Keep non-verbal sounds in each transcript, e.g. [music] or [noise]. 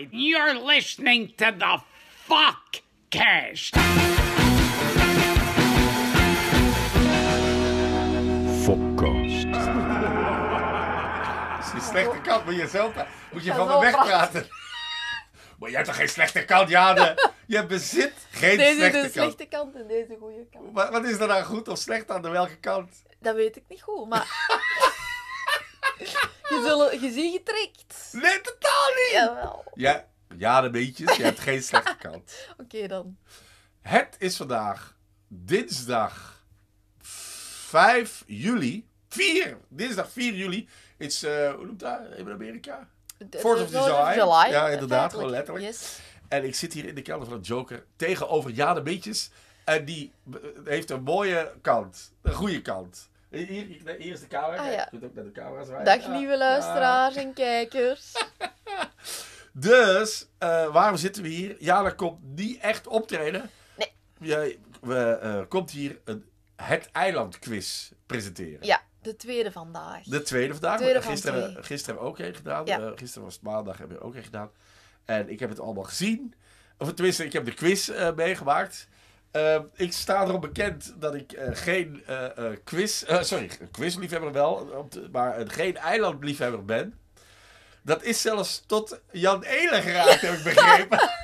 You're listening to the Fuck Cast. Fokcast. is die slechte kant, moet je zelf, moet je van me wegpraten. [laughs] Maar jij hebt toch geen slechte kant, Jade? Je bezit geen deze slechte kant. Deze slechte kant en deze goede kant. Wat, wat is er aan goed of slecht aan de welke kant? Dat weet ik niet goed, maar... [laughs] Je, zullen, je ziet Nee, totaal niet. Jawel. Ja, ja een beetjes. Je hebt geen slechte kant. [laughs] Oké dan. Het is vandaag dinsdag 5 juli. 4. Dinsdag 4 juli. It's, uh, hoe noemt dat in Amerika? Fourth of July. Ja, inderdaad. Gewoon letterlijk. Yes. En ik zit hier in de kelder van Joker tegenover Jade Beetjes. En die heeft een mooie kant. Een goede kant. Hier, hier, is de camera. Ah, ja. ook naar de camera zwaaien. Dag lieve ah. luisteraars en kijkers. [laughs] dus, eh, waarom zitten we hier? Ja, er komt niet echt optreden. Nee. Jij we, eh, komt hier een Het Eiland quiz presenteren. Ja, de tweede vandaag. De tweede vandaag. tweede eh, van gisteren, twee. gisteren hebben we ook één gedaan. gisteren was het maandag, hebben we ook één gedaan. En ik heb het allemaal gezien. Of tenminste, ik heb de quiz meegemaakt. Ehm, ik sta erop bekend dat ik eh, geen uh, quiz, sorry, quizliefhebber wel, maar geen eilandliefhebber ben. Dat is zelfs tot Jan Elen geraakt, heb ik begrepen. [laughs]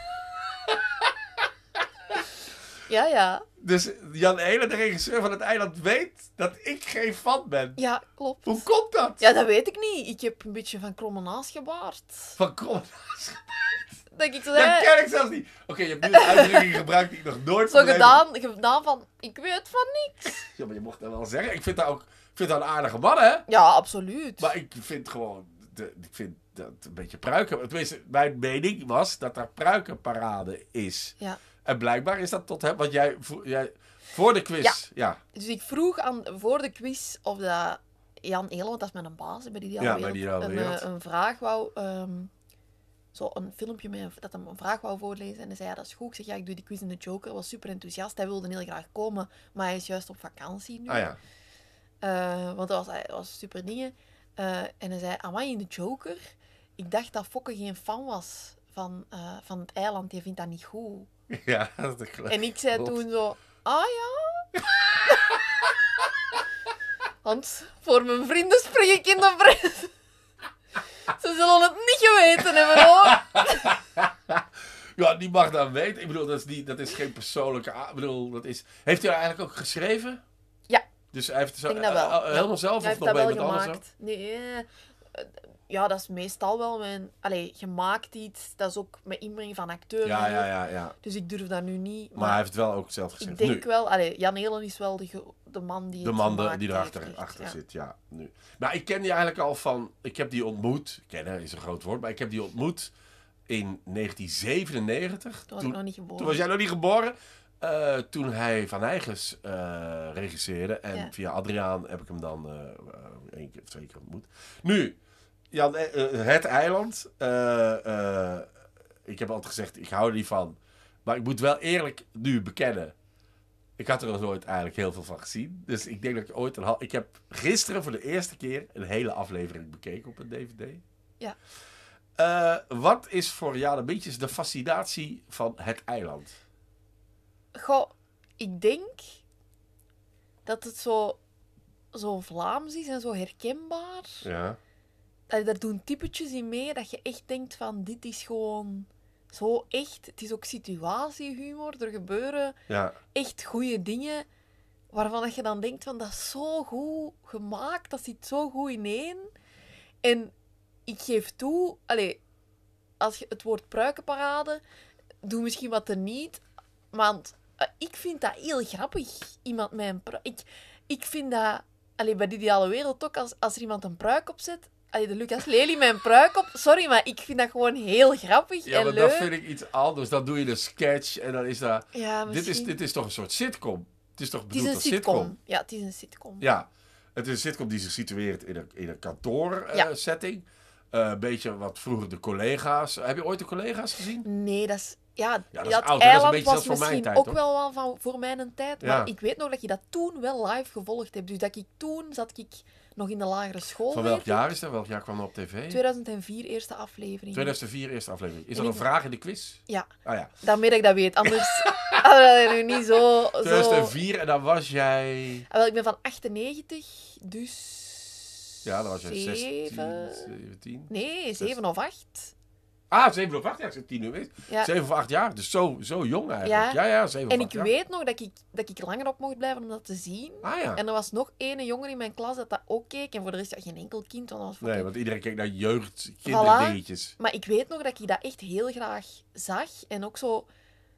Ja, ja. Dus Jan Elen, de regisseur van het eiland, weet dat ik geen fan ben. Ja, klopt. Hoe komt dat? Ja, dat weet ik niet. Ik heb een beetje van Krommenaas gebaard. Van Krommenaas gebaard? denk ik zo, Dat ken ik zelfs niet. Oké, je hebt nu een uitdrukking gebruikt die ik nog nooit Zo gedaan, gedaan van, ik weet van niks. Ja, maar je mocht dat wel zeggen. Ik vind dat ook, vind dat een aardige man, hè? Ja, absoluut. Maar ik vind gewoon, de, ik vind dat een beetje pruiken. Tenminste, mijn mening was dat er pruikenparade is. Ja. En blijkbaar is dat tot hem, want jij, jij voor de quiz. Ja. Dus ik vroeg aan, voor de quiz of dat Jan want dat is mijn baas bij die, die ja, wereld, bij die een, eh, een, vraag wou ehm, zo een filmpje met dat hem een vraag wou voorlezen. En hij zei, ja, dat is goed. Ik zeg, ja, ik doe die quiz in de Joker. was super enthousiast. Hij wilde heel graag komen, maar hij is juist op vakantie nu. Ah ja. Eh, want dat was, dat was super dingen. Eh, en hij zei, amai, in de Joker? Ik dacht dat Fokke geen fan was van, eh, van het eiland. Je vindt dat niet goed. [laughs] Ja, dat is En ik zei toen zo, ah ja... [laughs] Want voor mijn vrienden spring ik in de bres. Ze zullen het niet geweten hebben hoor. [laughs] Ja, die mag dan weten. Ik bedoel, dat is, niet, dat is geen persoonlijke. Ik bedoel, dat is. Heeft hij eigenlijk ook geschreven? Ja. Dus hij heeft het eh, eh, helemaal zelf of nog bij iemand gemaakt. anders? Ook? Nee. Eh, ja, dat is meestal wel mijn. Allee, je maakt iets. Dat is ook met inbreng van acteur. Ja, ja, ja, ja. Dus ik durf dat nu niet. Maar, hij heeft wel ook zelf geschreven. Ik denk wel. Allee, Jan Helen is wel de de man die. De man die erachter achter zit, ja. Nu. Maar ik ken die eigenlijk al van. Ik heb die ontmoet. Kennen is een groot woord, maar ik heb die ontmoet in 1997. Toen was jij nog niet geboren. Eh, toen hij Van Eigens eh, regisseerde. En via Adriaan heb ik hem dan eh, één keer twee keer ontmoet. Nu, Jan, het eiland. ik heb altijd gezegd, ik hou er niet van. Maar ik moet wel eerlijk nu bekennen ik had er nog nooit eigenlijk heel veel van gezien. Dus ik denk dat ik ooit een half... Ik heb gisteren voor de eerste keer een hele aflevering bekeken op een DVD. Ja. Eh, wat is voor jou een beetje de fascinatie van het eiland? Goh, ik denk dat het zo, zo Vlaams is en zo herkenbaar. Ja. daar doen typetjes in mee dat je echt denkt van dit is gewoon zo echt, het is ook situatiehumor. Er gebeuren ja. echt goede dingen waarvan dat je dan denkt van dat is zo goed gemaakt, dat zit zo goed ineen. En ik geef toe, allez, als je het woord pruikenparade, doe misschien wat er niet, want eh, ik vind dat heel grappig. Iemand met een pruik. Ik, ik vind dat, allez, bij de ideale wereld ook, als, als er iemand een pruik opzet, Allee, de Lucas Lely mijn pruik op. Sorry, maar ik vind dat gewoon heel grappig ja, en maar dat vind ik iets anders. Dan doe je een sketch en dan is dat... Ja, dit, is, dit is toch een soort sitcom? Het is toch bedoeld als een sitcom. Ja, het is een sitcom. Ja, het is een sitcom die zich situeert in een, in een kantoorsetting. Ja. Eh, een beetje wat vroeger de collega's. Heb je ooit de collega's gezien? Nee, dat is... Ja, dat, dat, eiland dat is was voor misschien tijd, ook wel wel van, voor mijn tijd. Maar ik weet nog dat je dat toen wel live gevolgd hebt. Dus dat ik toen zat ik nog in de lagere school. Van welk jaar is dat? Welk jaar kwam dat op tv? 2004, eerste aflevering. 2004, eerste aflevering. Is er dat een vraag in de quiz? Ja. Ah ja. Daarmee dat ik dat weet. Anders [laughs] hadden we nu niet zo... 2004, en dan was jij... Ah, wel, ik ben van 98, dus... Ja, dan was jij 16, 17? Nee, 7 of 8. Ah, 7 of 8 jaar. Ik zeg 10 uur Zeven 7 of 8 jaar. Dus zo, zo jong eigenlijk. Ja, ja, ja En ik weet nog dat ik, dat ik langer op mocht blijven om dat te zien. Ah, ja. En er was nog ene jongen in mijn klas dat dat ook keek. En voor de rest ja, geen enkel kind. Want was Nee, want iedereen keek naar jeugd, kinderdingetjes. Maar ik weet nog dat ik dat echt heel graag zag. En ook zo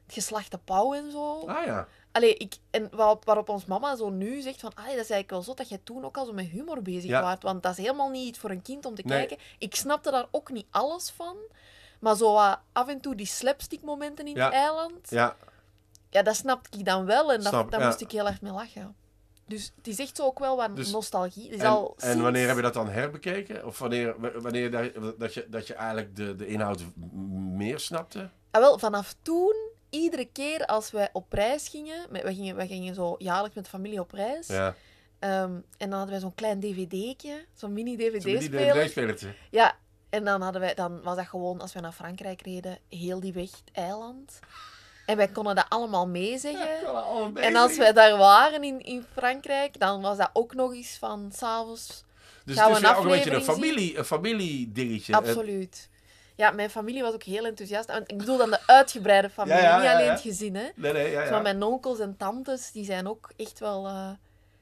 het geslachte pauw en zo. Ah ja. Allee, ik, en waarop, waarop ons mama zo nu zegt van, allee, dat is eigenlijk wel zo dat jij toen ook al zo met humor bezig ja. Want dat is helemaal niet iets voor een kind om te kijken. Ik snapte daar ook niet alles van. Maar zo af en toe die slapstick-momenten in het eiland. Ja. Ja, dat snapte ik dan wel. En dat, daar moest ik heel erg mee lachen. Dus het is echt zo ook wel wat dus- nostalgie. is en, al en wanneer heb je dat dan herbekeken? Of wanneer, wanneer dat, dat, je, dat je eigenlijk de, de inhoud meer snapte? Ah, wel, vanaf toen, iedere keer als wij op reis gingen... wij, gingen wij gingen zo jaarlijks met de familie op reis. Ja. Ehm, en dan hadden wij zo'n klein dvd'tje, zo'n mini-dvd-speler. Zo'n mini-dvd-spelertje. Ja, en dan, hadden wij, dan was dat gewoon, als we naar Frankrijk reden, heel die weg het eiland. En wij konden dat allemaal meezeggen. Ja, en als wij daar waren in, in Frankrijk, dan was dat ook nog eens van s'avonds. Dus het is een ook een beetje een, familie, een familiedingetje. Absoluut. Ja, mijn familie was ook heel enthousiast. Ik bedoel dan de uitgebreide familie, niet alleen het gezin. Hè. Nee, mijn onkels en tantes, die zijn ook echt wel... Uh,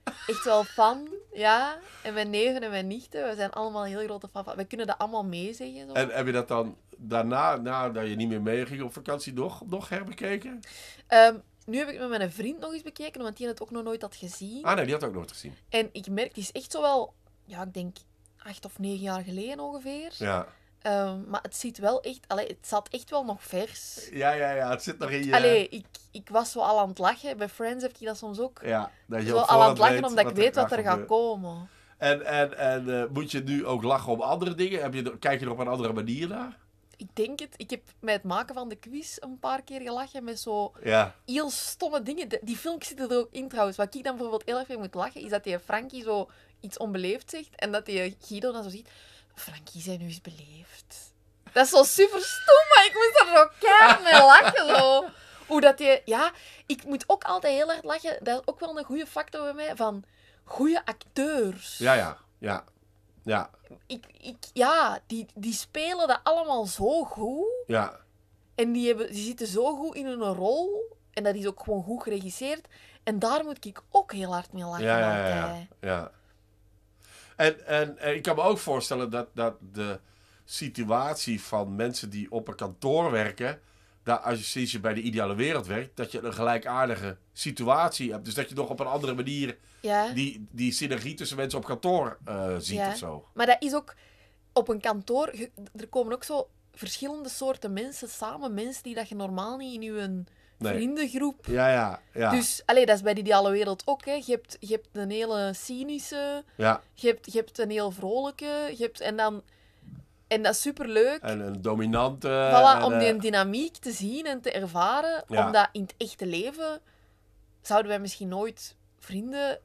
echt wel fan, ja. En mijn neven en mijn nichten, we zijn allemaal heel grote fan van. We kunnen dat allemaal meezeggen. En heb je dat dan daarna, nadat je niet meer meeging op vakantie, nog, nog herbekeken? Ehm, nu heb ik het met mijn vriend nog eens bekeken, want die had het ook nog nooit had gezien. Ah nee, die had het ook nooit gezien. En ik merk, die is echt zo wel, ja, ik denk acht of negen jaar geleden ongeveer. Ja. Ehm, maar het zit wel echt... Allee, het zat echt wel nog vers. Ja, ja, ja. Het zit nog in je... Allee, ik, ik was wel al aan het lachen. Bij Friends heb ik dat soms ook. Ja, dat je wel al aan het lachen, omdat ik weet wat er gaat komen. En, en, en eh, moet je nu ook lachen om andere dingen? Heb je, kijk je er op een andere manier naar? Ik denk het. Ik heb met het maken van de quiz een paar keer gelachen met zo heel stomme dingen. die filmpjes zit er ook in trouwens. Wat ik dan bijvoorbeeld heel erg moet lachen, is dat die Frankie zo iets onbeleefd zegt en dat die Guido dan zo ziet... Frankie, zijn nu eens beleefd. Dat is wel super stom, maar ik moest er ook keihard mee lachen. Zo. Hoe dat je... Ja, ik moet ook altijd heel hard lachen. Dat is ook wel een goede factor bij mij. Van goede acteurs. Ja, ja. Ja. Ja. Ik, ik, ja, die, die spelen dat allemaal zo goed. Ja. En die, hebben, die zitten zo goed in hun rol. En dat is ook gewoon goed geregisseerd. En daar moet ik ook heel hard mee lachen. Ja, ja, ja. ja. En, en, eh, ik kan me ook voorstellen dat, dat de situatie van mensen die op een kantoor werken. Dat als je, je bij de ideale wereld werkt, dat je een gelijkaardige situatie hebt. Dus dat je nog op een andere manier ja. die, die synergie tussen mensen op kantoor eh, ziet ja. of zo. Maar dat is ook op een kantoor, er komen ook zo verschillende soorten mensen samen. Mensen die dat je normaal niet in je vriendengroep. Ja, ja, ja. Dus allee, dat is bij de ideale wereld ook. Hè. Je, hebt, je hebt een hele cynische, ja. je, hebt, je hebt een heel vrolijke, je hebt, en dan... En dat is superleuk. En een dominante... Voilà, om die eh, dynamiek te zien en te ervaren. Omdat in het echte leven zouden wij misschien nooit vrienden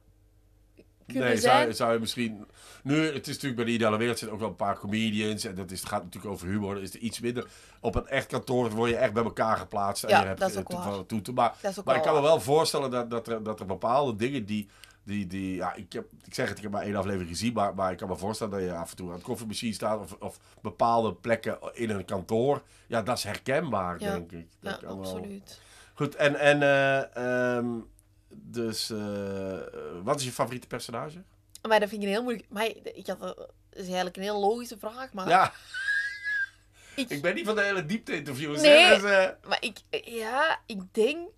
nee, Zou, je misschien... Nu, het is natuurlijk bij de ideale wereld zitten ook wel een paar comedians. En dat is, het gaat natuurlijk over humor. is er iets minder. Op een echt kantoor word je echt bij elkaar geplaatst. En ja, je hebt dat is ook toe Maar, maar ik kan me wel voorstellen dat, dat, er, dat er bepaalde dingen die... Die, die, ja, ik, heb, ik zeg het, ik heb maar één aflevering gezien, maar, maar ik kan me voorstellen dat je af en toe aan het koffiemachine staat of, of bepaalde plekken in een kantoor. Ja, dat is herkenbaar, denk ik. Dat ja, absoluut. Goed, en, en eh, ehm, dus eh, wat is je favoriete personage? Maar dat vind ik een heel moeilijk. Maar ik had, dat is eigenlijk een heel logische vraag, maar. Ja. [laughs] ik... ben niet van de hele diepte interviews. Nee, dus, eh. maar ik, ja, ik denk.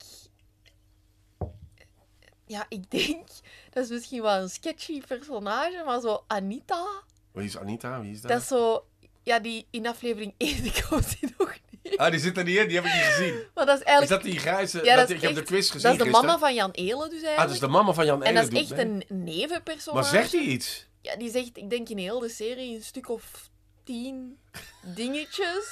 Ja, ik denk. [laughs] Dat is misschien wel een sketchy personage, maar zo Anita. Wie is Anita? Wie is dat? Dat is zo. Ja, die in aflevering 1 [laughs] komt die nog Ah, die zit er niet in, die heb ik niet gezien. [laughs] Maar dat is, eigenlijk... is dat die grijze? Ja, dat, dat is ik echt... heb de quiz gezien. Dat is de mama van Jan Elen, dus eigenlijk. Ah, dat is de mama van Jan Elen. En dat is echt een nevenpersoon. Maar zegt hij iets? Ja, die zegt, ik denk in heel de serie, een stuk of tien dingetjes. [laughs]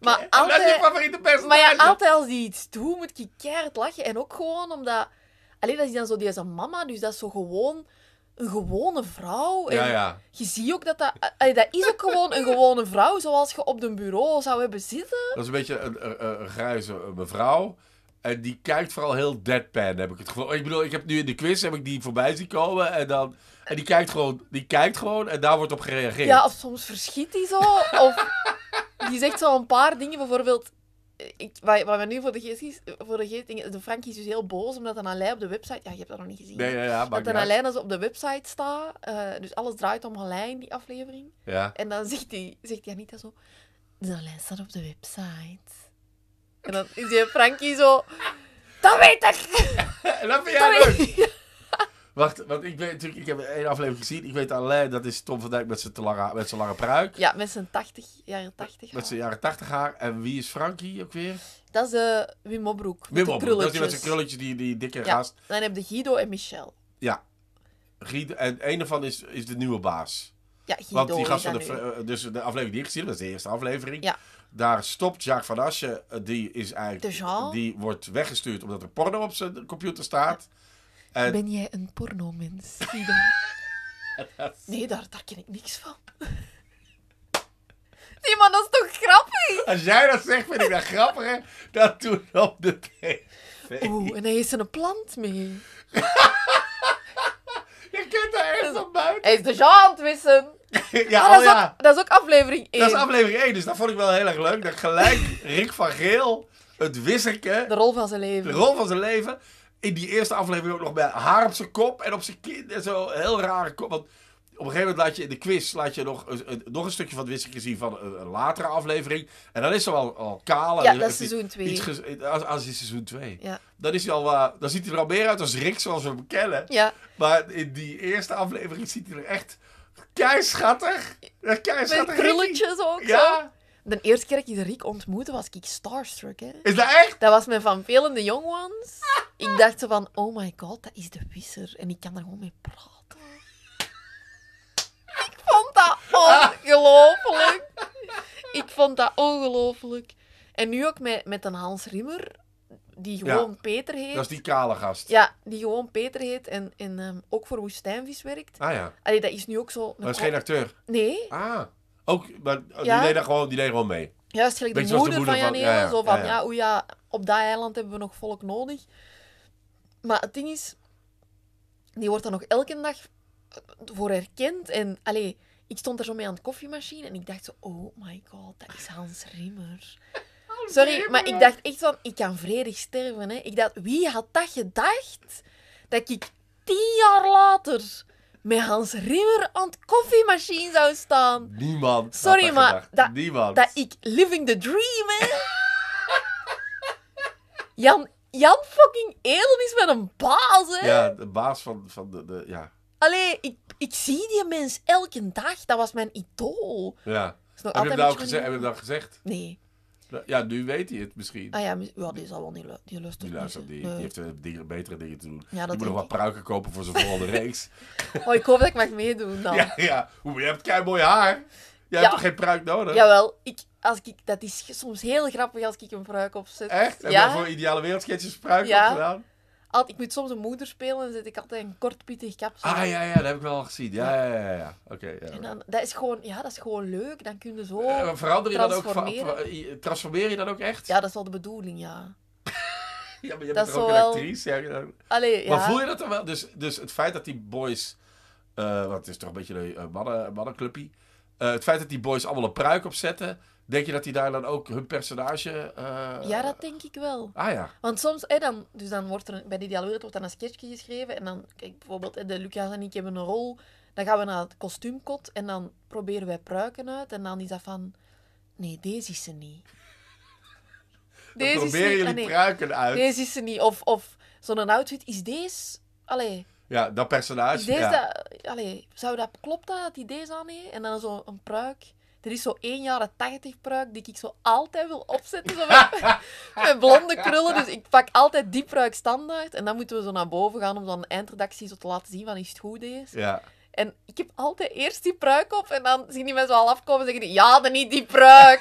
Maar altijd, en dat is je favoriete personage. Maar ja, altijd als die iets doet, moet ik keihard lachen. En ook gewoon omdat... Alleen dat is dan zo is een mama, dus dat is zo gewoon een gewone vrouw. En Je ziet ook dat dat... Eh, eh, dat is ook gewoon een gewone vrouw, zoals je op een bureau zou hebben zitten. Dat is een beetje een, een, grijze mevrouw. En die kijkt vooral heel deadpan, heb ik het gevoel. Ik bedoel, ik heb nu in de quiz heb ik die voorbij zien komen en dan... En die kijkt gewoon, die kijkt gewoon en daar wordt op gereageerd. Ja, of soms verschiet hij zo. of die zegt zo een paar dingen, bijvoorbeeld ik, wat, wat nu voor de geest is, voor de geest, de Frankie is dus heel boos omdat een Alain op de website, ja, je hebt dat nog niet gezien. Nee, ja, ja, dat een Alain als op de website staat, eh, dus alles draait om Alain, die aflevering. Ja. En dan zegt hij, zegt hij niet dat zo, de Alain staat op de website. En dan is je Frankie zo, dat weet ik! en [laughs] dat vind jij dat Wacht, want ik, weet, natuurlijk, ik heb één aflevering gezien. Ik weet alleen, dat is Tom van Dijk met zijn, te lange, met zijn lange pruik. Ja, met zijn 80, jaren 80 Met zijn jaren 80 haar. En wie is Frankie ook weer? Dat is eh, de Wim Obroek. Wim Obroek, dat is die met zijn krulletje, die, die dikke ja. gast. Dan heb je Guido en Michel. Ja. Guido, en een ervan is, is de nieuwe baas. Ja, Guido Want die gast van de, eh, dus de aflevering die ik gezien heb, dat is de eerste aflevering. Ja. Daar stopt Jacques van Asje, eh, die is eigenlijk... Die wordt weggestuurd omdat er porno op zijn computer staat. Eh, ben jij een pornomens? [laughs] nee, daar, daar ken ik niks van. Nee, man, dat is toch grappig? Als jij dat zegt, vind ik dat grappiger. hè? Dat toen op de tv. Oeh, en hij is een plant mee. [laughs] Je kent dat ergens op buiten. Hij is de Jean wissen. [laughs] ja, ah, oh, dat, is ja. Ook, dat is ook aflevering 1. Dat is aflevering 1, dus dat vond ik wel heel erg leuk. Dat gelijk Rick van Geel, het wisserke... De rol van zijn leven. De rol van zijn leven in die eerste aflevering ook nog bij haar op zijn kop en op zijn kind en zo. Heel rare kop. Want op een gegeven moment laat je in de quiz laat je nog, een, nog een stukje van het wisseltje zien van een, latere aflevering. En dan is ze al, al kaal. Ja, dat is seizoen 2. Als, als is seizoen 2. Ja. Dan, is hij al, dan ziet hij er al meer uit als Rick, zoals we hem kennen. Ja. Maar in die eerste aflevering ziet hij er echt keischattig. Keischattig. Met krulletjes ook. Ja. De eerste keer dat ik Riek ontmoette, was ik starstruck. Hè. Is dat echt? Dat was mijn Van Velende Young Ones. Ik dacht zo van, oh my god, dat is de visser En ik kan daar gewoon mee praten. Ik vond dat ongelooflijk. Ik vond dat ongelooflijk. En nu ook met, met een Hans Rimmer, die gewoon Peter heet. Dat is die kale gast. Ja, die gewoon Peter heet en, en ehm, ook voor Woestijnvis werkt. Ah ja. Allee, dat is nu ook zo... Dat is geen acteur? Nee. Ah. Ook, maar die, deed daar gewoon, die deed gewoon mee. Juist gelijk de, de moeder, van Jan Zo van, ja, oe, ja, op dat eiland hebben we nog volk nodig. Maar het ding is, die wordt dan nog elke dag voor herkend. En allee, ik stond er zo mee aan de koffiemachine en ik dacht zo, oh my god, dat is Hans Rimmer. [laughs] Sorry, maar ik dacht echt van, ik kan vredig sterven. Hè. Ik dacht, wie had dat gedacht? Dat ik tien jaar later met Hans Rimmer aan het koffiemachine zou staan. Niemand. Sorry, maar dat, dat ik living the dream, hè? [laughs] Jan, Jan fucking Edel is met een baas, hè? Ja, de baas van, van de, de Ja. Allee, ik, ik zie die mens elke dag. Dat was mijn idool. Ja. Heb je, dat nou gezegd, nou gezegd? Nee. Ja, nu weet hij het misschien. Ah ja, ja die zal wel niet die lust Die luistert Die, heeft eh, betere dingen te doen. die moet nog wat pruiken kopen voor zijn volgende [laughs] reeks. Oh, ik hoop dat ik mag meedoen dan. Ja, ja. Oeh, je hebt kei mooi haar. Jij ja. hebt toch geen pruik nodig? Jawel, ik, als ik, dat is soms heel grappig als ik een pruik opzet. Echt? Heb je voor ideale wereldschetjes pruik ja. opgedaan? ik moet soms een moeder spelen en dan zit ik altijd een kort pittig kapsel. Ah ja, ja, dat heb ik wel al gezien. Ja, ja, ja. ja. Oké. ja. En dan, dat is gewoon, ja, dat is gewoon leuk. Dan kun je zo. Uh, verander je dat ook? transformeer je dat ook echt? Ja, dat is wel de bedoeling, ja. [laughs] ja, maar je bent ook wel... actrice. Ja, dan... ja. Maar voel je dat dan wel? Dus, dus het feit dat die boys. Uh, het is toch een beetje een mannen, mannenclubje. Eh, het feit dat die boys allemaal een pruik opzetten Denk je dat die daar dan ook hun personage... Eh, ja, dat denk ik wel. Ah ja. Want soms, dan, dus dan wordt er, bij die dialoog wordt dan een sketchje geschreven. En dan, kijk, bijvoorbeeld, de Lucas en ik hebben een rol. Dan gaan we naar het kostuumkot en dan proberen wij pruiken uit. En dan is dat van, nee, deze is ze niet. deze proberen is jullie ah, pruiken uit. Deze is ze niet. Of, of zo'n outfit, is deze... Allee, ja, dat personage. Deze, allee, zou dat, klopt dat, dat hij deze aan heeft? En dan zo'n pruik. Er is zo één jaren tachtig pruik die ik zo altijd wil opzetten. Zo met, [laughs] met, blonde krullen. Dus ik pak altijd die pruik standaard. En dan moeten we zo naar boven gaan om de eindredactie zo te laten zien van is het goed is. Ja. En ik heb altijd eerst die pruik op en dan zien die mensen al afkomen en zeggen die, ja, dan niet die pruik.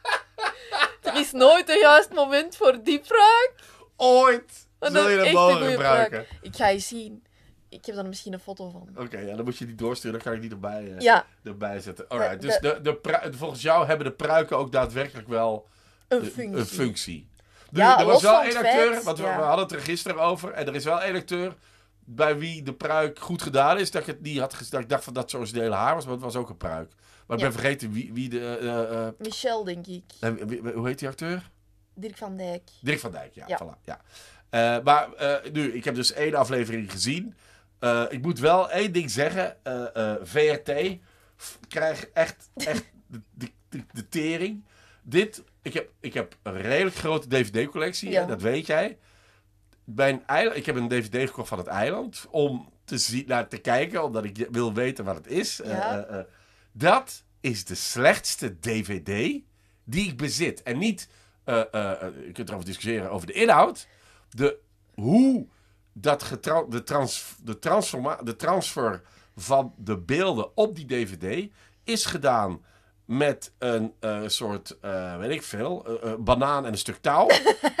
[laughs] er is nooit een juist moment voor die pruik. Ooit zul je dat boven gebruiken. Pruik. Ik ga je zien ik heb daar misschien een foto van. Oké, ja, dan moet je die doorsturen. Dan kan ik die erbij, eh, erbij zetten. Alright, dus de, de, volgens jou hebben de pruiken ook daadwerkelijk wel een functie. ja, er was wel één acteur, want we, hadden het er gisteren over. En er is wel één acteur bij wie de pruik goed gedaan is. Dat ik, het niet had, dat ik dacht van dat het hele haar was, maar het was ook een pruik. Maar ik ben vergeten wie, wie de... Eh, eh, Michel, denk ik. hoe heet die acteur? Dirk van Dijk. Dirk van Dijk, ja. Voilà, ja. maar nu, ik heb dus één aflevering gezien. Eh, ik moet wel één ding zeggen. Eh, eh, VRT krijgt echt, echt de, de, tering. Dit, ik heb, ik heb een redelijk grote DVD-collectie, dat weet jij. een eiland, ik heb een DVD gekocht van het eiland om te, zien, naar te kijken, omdat ik wil weten wat het is. dat is de slechtste DVD die ik bezit. En niet, je kunt erover discussiëren over de inhoud. De, hoe dat getra de, trans de, transforma de transfer van de beelden op die DVD is gedaan met een eh, soort, eh, weet ik veel, eh, banaan en een stuk touw.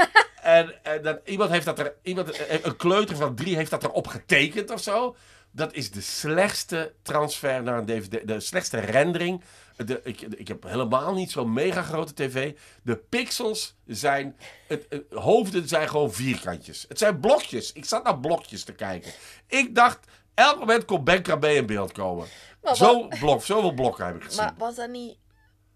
[laughs] en, en iemand heeft dat er, iemand, een kleuter van drie heeft dat erop getekend of zo. Dat is de slechtste transfer naar een DVD, de slechtste rendering ik, ik heb helemaal niet zo'n mega grote tv. De pixels zijn. Het, het, hoofden zijn gewoon vierkantjes. Het zijn blokjes. Ik zat naar blokjes te kijken. Ik dacht, elk moment kon Ben B in beeld komen. zo blok, zoveel blokken heb ik gezien. Maar was dat niet.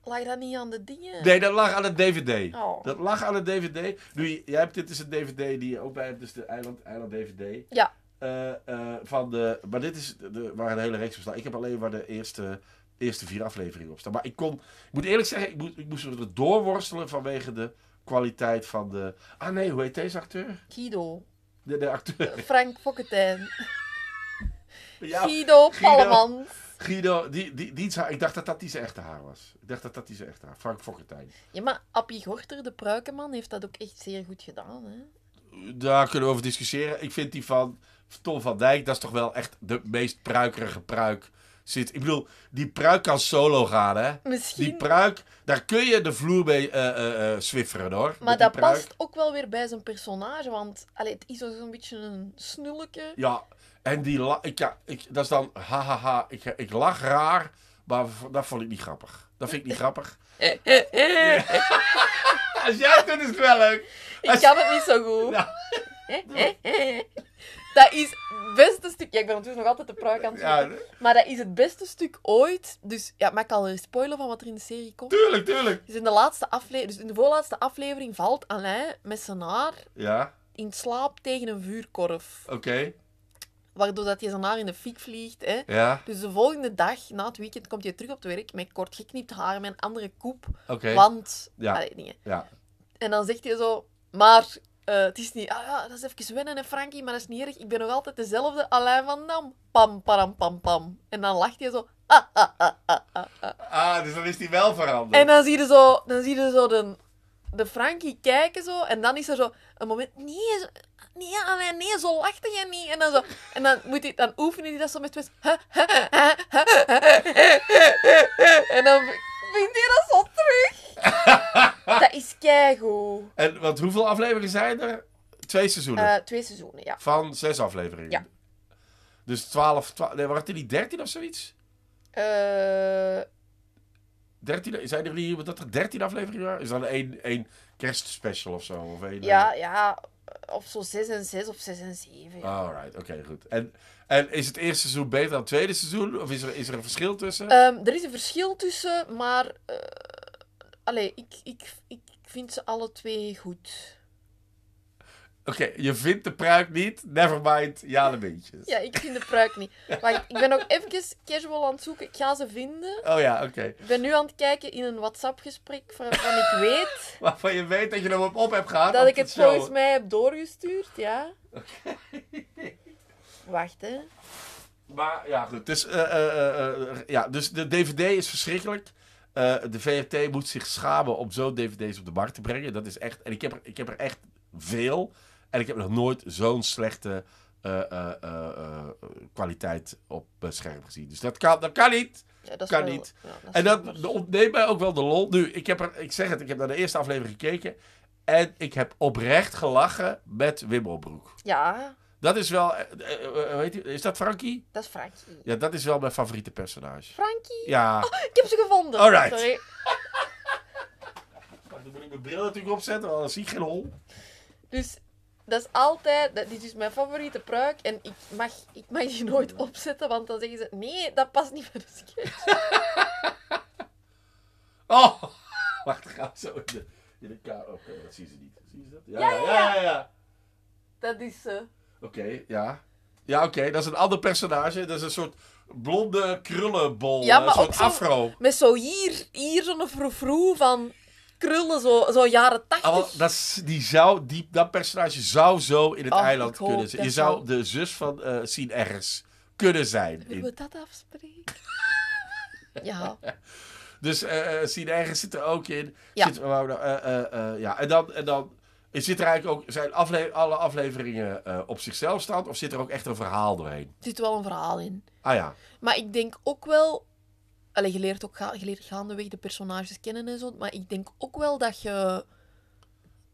Lag dat niet aan de dingen? Nee, dat lag aan het DVD. Oh. Dat lag aan het DVD. Nu, jij hebt, dit is een DVD die je ook bij hebt, dus de Eiland, Eiland DVD. Ja. Eh, eh, van de, maar dit is de, waar een hele reeks van staat. Ik heb alleen maar de eerste eerste vier afleveringen op staan. Maar ik kon, ik moet eerlijk zeggen, ik, moet, ik moest er doorworstelen vanwege de kwaliteit van de. Ah nee, hoe heet deze acteur? Guido. De, de acteur. Frank Fokketijn. [laughs] ja, Guido, Guido Pallemans. Guido, die, die, die, ik dacht dat dat die zijn echte haar was. Ik dacht dat dat die zijn echte haar Frank Fokkertijn. Ja, maar Appie Gorter, de pruikenman, heeft dat ook echt zeer goed gedaan. Hè? Daar kunnen we over discussiëren. Ik vind die van Tom van Dijk, dat is toch wel echt de meest pruikerige pruik zit. Ik bedoel, die pruik kan solo gaan, hè? Misschien. Die pruik, daar kun je de vloer bij uh, eh, eh, eh, swifferen, hoor. Maar dat past ook wel weer bij zijn personage, want allee, het is zo'n beetje een snulletje. Ja, en die ik, ja, ik, dat is dan hahaha, ha, ha, ik, ik lach raar, maar dat vond ik niet grappig. Dat vind ik niet grappig. [laughs] Als jij het doet, is het wel leuk. Ik kan het niet zo goed. Dat is het beste stuk. Ja, ik ben natuurlijk nog altijd de pruik aan het ja, Maar dat is het beste stuk ooit. Dus ja, mag ik al een spoiler van wat er in de serie komt? Tuurlijk, tuurlijk. Dus in de laatste aflevering, dus in de voorlaatste aflevering valt Alain met zijn haar ja. in slaap tegen een vuurkorf. Oké. Waardoor dat hij zijn haar in de fik vliegt. Hè. Ja. Dus de volgende dag, na het weekend, komt hij terug op het werk met kort geknipt haar, met een andere koep. Want... Ja. ja. En dan zegt hij zo... Maar eh, het is niet, ah ja, dat is even wennen, en Frankie, maar dat is niet erg. Ik ben nog altijd dezelfde Alain van Dam. Pam, pam pam, pam. En dan lacht hij zo. Ah, ah, ah, ah, ah, ah. ah. ah dus dan is hij wel veranderd. En dan zie je zo, dan zie zo de, de Frankie kijken zo. En dan is er zo een moment, nee, nee Alain, nee, zo lachte jij niet. En dan zo, en dan moet hij, dan oefenen die dat zo met twee. en dan vindt hij dat zo terug dat is keigoed. En want hoeveel afleveringen zijn er? Twee seizoenen? Eh, twee seizoenen, ja. Van zes afleveringen? Ja. Dus twaalf... twaalf nee, waren het niet dertien of zoiets? Eh... 13, zijn er hier dat er 13 afleveringen waren? Is dan één, één kerstspecial of zo? Of één, ja, eh? ja, of zo 6 en 6 of 6 en 7. Ja. Alright, oké, goed. En, en is het eerste seizoen beter dan het tweede seizoen? Of is er, is er een verschil tussen? Ehm, er is een verschil tussen, maar eh, Allee, ik, ik, ik vind ze alle twee goed. Oké, je vindt de pruik niet. Nevermind, ja de beentjes. Ja, ik vind de pruik niet. Maar ik, ben nog even casual aan het zoeken. Ik ga ze vinden. Oh ja, oké. Ik ben nu aan het kijken in een WhatsApp-gesprek waarvan ik weet... [laughs] waarvan je weet dat je hem op, op hebt gehaald? Dat ik het volgens mij heb doorgestuurd, ja. Oké. Wacht, hè. Maar ja, goed. Dus, eh, eh, eh, ja, dus de DVD is verschrikkelijk. Eh, de VRT moet zich schamen om zo'n dvd's op de markt te brengen. Dat is echt. En ik heb er, ik heb er echt veel. En ik heb nog nooit zo'n slechte eh, eh, kwaliteit op scherm gezien. Dus dat kan, dat kan niet. dat kan niet. en dat ontneemt mij ook wel de lol. Nu, ik, heb er, ik zeg het, ik heb naar de eerste aflevering gekeken. En ik heb oprecht gelachen met Wim Broek. Ja, dat is wel. weet eh, eh, eh, je, is dat Frankie? Dat is Frankie. Ja, dat is wel mijn favoriete personage. Frankie? Ja. Oh, ik heb ze gevonden. Alright. Sorry. [laughs] Dan moet ik mijn bril natuurlijk opzetten, want dan zie ik geen hol. Dus dat is altijd, dat, dit is mijn favoriete pruik en ik mag, ik mag die nooit opzetten, want dan zeggen ze: nee, dat past niet bij de sketch. [laughs] oh, [laughs] wacht, ga zo in de, in de oh, Oké, dat zien ze niet. Zien ze dat? Ja, ja, ja. ja, Dat is ze. Oké, ja. Ja, oké, dat is een ander personage. Dat is een soort blonde krullenbol. Ja, een eh, soort afro. Met zo hier, hier zo'n vroeg van krullen, zo, zo jaren tachtig. dat, die zou, die, dat personage zou zo in het oh, eiland kunnen zijn. Je zou de zus van uh, Sien Ergens kunnen zijn. Moet ik dat afspreken? [laughs] ja. Dus uh, eh, Ergens zit er ook in. Ja. Zit, uh, ja. En dan... En dan Zit er eigenlijk ook, zijn alle afleveringen eh, op zichzelf staand? Of zit er ook echt een verhaal doorheen? Er zit wel een verhaal in. Ah ja. Maar ik denk ook wel... Allee, je leert ook ga, je leert gaandeweg de personages kennen en zo. Maar ik denk ook wel dat je...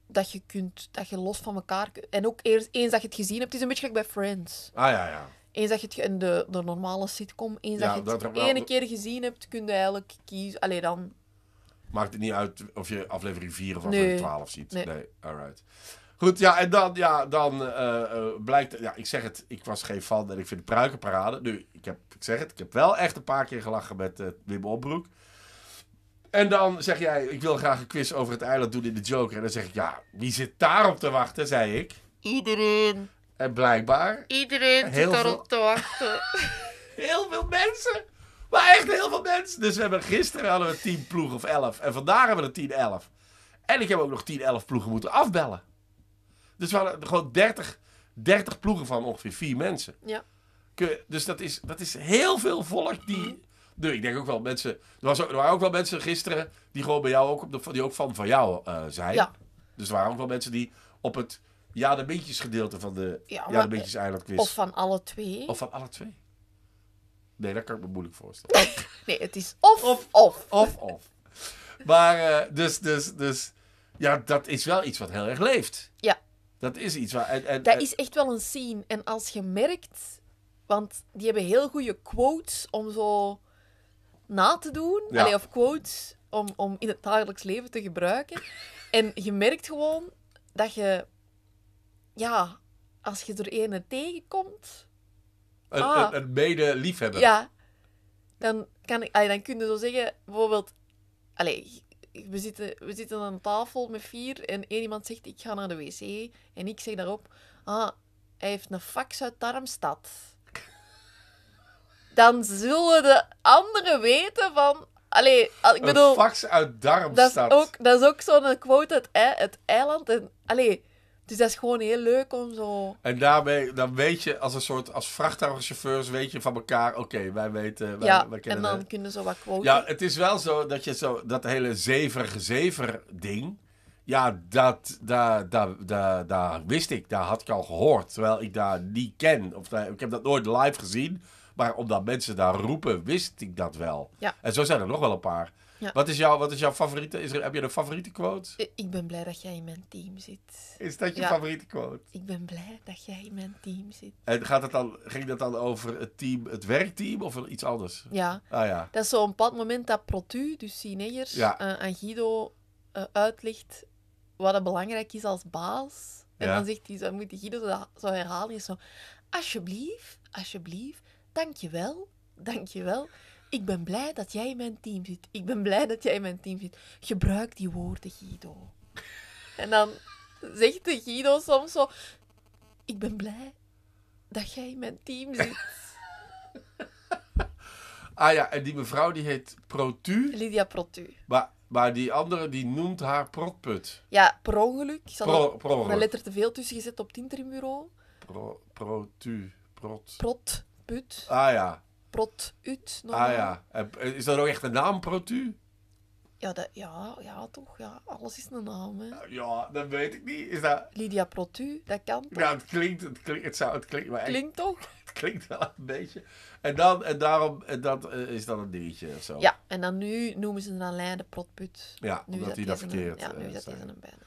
Dat je kunt... Dat je los van elkaar... En ook eerst, eens dat je het gezien hebt... is een beetje gek bij Friends. Ah ja, ja. Eens dat je het in de, de normale sitcom... Eens dat je het ene keer gezien hebt... Kun je eigenlijk kiezen... Allee, dan Maakt het niet uit of je aflevering 4 of aflevering 12 ziet. Nee, nee. alright. Goed, ja, en dan, ja, dan eh, eh, blijkt... Ja, ik zeg het, ik was geen fan en ik vind de pruikenparade... Nu, ik, heb, ik zeg het, ik heb wel echt een paar keer gelachen met eh, Wim Opbroek. En dan zeg jij, ik wil graag een quiz over het eiland doen in de Joker. En dan zeg ik, ja, wie zit daarop te wachten, zei ik. Iedereen. En blijkbaar... Iedereen zit daarop veel... te wachten. [laughs] heel veel mensen... Maar echt heel veel mensen. Dus we hebben gisteren hadden we 10 ploegen of 11. En vandaag hebben we er 10, 11. En ik heb ook nog 10, 11 ploegen moeten afbellen. Dus we hadden gewoon 30, 30 ploegen van ongeveer vier mensen. Ja. Dus dat is, dat is heel veel volk die. Dus ik denk ook wel mensen. Er, was ook, er waren ook wel mensen gisteren die gewoon bij jou ook, die ook van, van jou uh, zijn. Ja. Dus er waren ook wel mensen die op het ja de beentjes gedeelte van de ja, ja de beentjes eiland quiz. Of van alle twee. Of van alle twee. Nee, dat kan ik me moeilijk voorstellen. Oh, nee, het is of, of, of. Of, of. Maar, eh, dus, dus, dus, ja, dat is wel iets wat heel erg leeft. Ja. Dat is iets waar... En, en, dat eh, is echt wel een scene. En als je merkt... Want die hebben heel goede quotes om zo na te doen. Ja. of quotes om, om in het dagelijks leven te gebruiken. En je merkt gewoon dat je... Ja, als je er ene tegenkomt... Een, ah. een, een mede Ja. Dan, kan ik, dan kun je zo zeggen, bijvoorbeeld... Allee, we zitten, we zitten aan tafel met vier en één iemand zegt, ik ga naar de wc. En ik zeg daarop, ah, hij heeft een fax uit Darmstad. [laughs] Dan zullen de anderen weten van... Allee, ik bedoel... Een fax uit Darmstad. Dat is ook, dat is ook zo'n quote uit het eiland. En, allee, dus dat is gewoon heel leuk om zo. En daarbij, dan weet je als een soort als vrachtwagenchauffeurs, weet je van elkaar, oké, wij weten. Wij, ja, en dan kunnen ze wat quoten. Ja, het is wel zo dat je zo dat hele zeverige zever ding Ja, dat, daar dat, dat, daar wist ik, daar had ik al gehoord. Terwijl ik daar niet ken. Of, eh, ik heb dat nooit live gezien. Maar omdat mensen daar roepen, wist ik dat wel. Ja. En zo zijn er nog wel een paar. Wat, is jouw, wat is jouw favoriete? Is er, heb je een favoriete quote? Ik ben blij dat jij in mijn team zit. Is dat je favoriete quote? Ik ben blij dat jij in mijn team zit. En gaat het dan, ging dat dan over het team, het werkteam of iets anders? Ja. Ah, ja. Dat is zo'n bepaald moment dat Protu, dus Sineërs, ja. aan eh, Guido eh, uitlegt wat het belangrijk is als baas. En dan zegt hij, zo, moet Guido zo, zo herhalen, is zo, alsjeblieft, alsjeblieft, dankjewel, dankjewel. Ik ben blij dat jij in mijn team zit. Ik ben blij dat jij in mijn team zit. Gebruik die woorden, Guido. En dan zegt de Guido soms zo: Ik ben blij dat jij in mijn team zit. [laughs] ah ja, en die mevrouw die heet Protu. Lydia Protu. Maar, maar die andere die noemt haar Protput. Ja, per ongeluk. Ik zat pro, letter te veel tussen gezet op het interimbureau. Pro, protu. Prot. Protput. Ah ja. Prot-Ut. Ah ja. Is dat ook nou echt een naam, protu Ja, dat, ja, ja, toch. Ja. Alles is een naam. Hè. Ja, dat weet ik niet. Is dat... Lydia Protu, dat kan Ja, het klinkt, het klinkt, het zou, het klinkt, maar klinkt toch? [laughs] Het klinkt wel een beetje. En, dan, en daarom en dat, eh, is dat een dingetje of zo. Ja, en dan nu noemen ze dan alleen de Protput. Ja, omdat hij dat verkeerd Ja, nu is dat een bijna.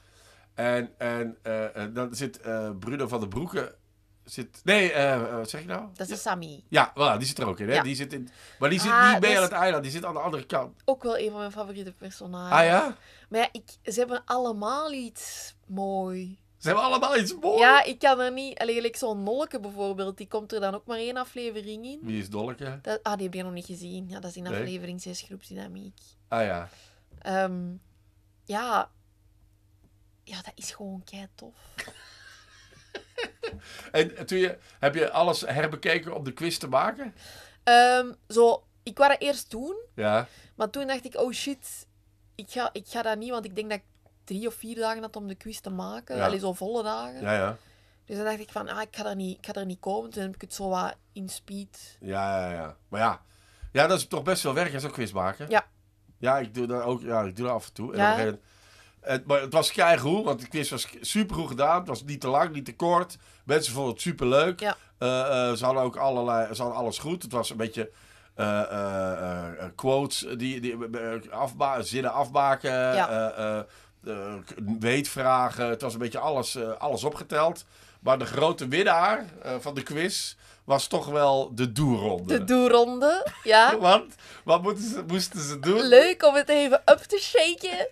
En, en, eh, dan zit eh, Bruno van den Broeken Zit, nee, eh, eh, wat zeg je nou? Dat is Sami Sammy. Ja, voilà, die zit er ook in. Hè? Die zit in, maar die zit ah, niet bij aan dus het eiland, die zit aan de andere kant. Ook wel een van mijn favoriete personages. Ah ja? Maar ja, ik, ze hebben allemaal iets mooi. Ze hebben allemaal iets mooi. Ja, ik kan er niet... alleen zo'n Nolke bijvoorbeeld, die komt er dan ook maar één aflevering in. Wie is Dolke Dat, ah, die heb je nog niet gezien. Ja, dat is in nee. aflevering 6, groepsdynamiek. Ah ja. Ehm, ja. Ja, dat is gewoon kei tof. [laughs] en toen je, heb je alles herbekeken om de quiz te maken? Um, zo, ik wou eerst doen. Ja. Maar toen dacht ik, oh shit, ik ga, ik ga dat niet, want ik denk dat ik drie of vier dagen had om de quiz te maken. Ja. Allee, zo volle dagen. Ja, ja. Dus dan dacht ik van, ah, ik ga er niet, ik ga er niet komen. Toen heb ik het zo wat in speed. Ja, ja, ja. Maar ja, ja dat is toch best wel werk, als zo'n quiz maken. Ja. Ja, ik doe dat ook, ja, ik doe dat af en toe. ja. Het, eh, maar het was keigoed, want de quiz was supergoed gedaan. Het was niet te lang, niet te kort. Mensen vonden het superleuk. leuk. Eh, eh, ze hadden ook allerlei, ze hadden alles goed. Het was een beetje quotes, die, die zinnen afmaken, ja. weetvragen. Het was een beetje alles, alles opgeteld. Maar de grote winnaar van de quiz was toch wel de doeronde. De doerronde, ja. [laughs] Want wat moesten ze, moesten ze doen? Leuk om het even up te shaken.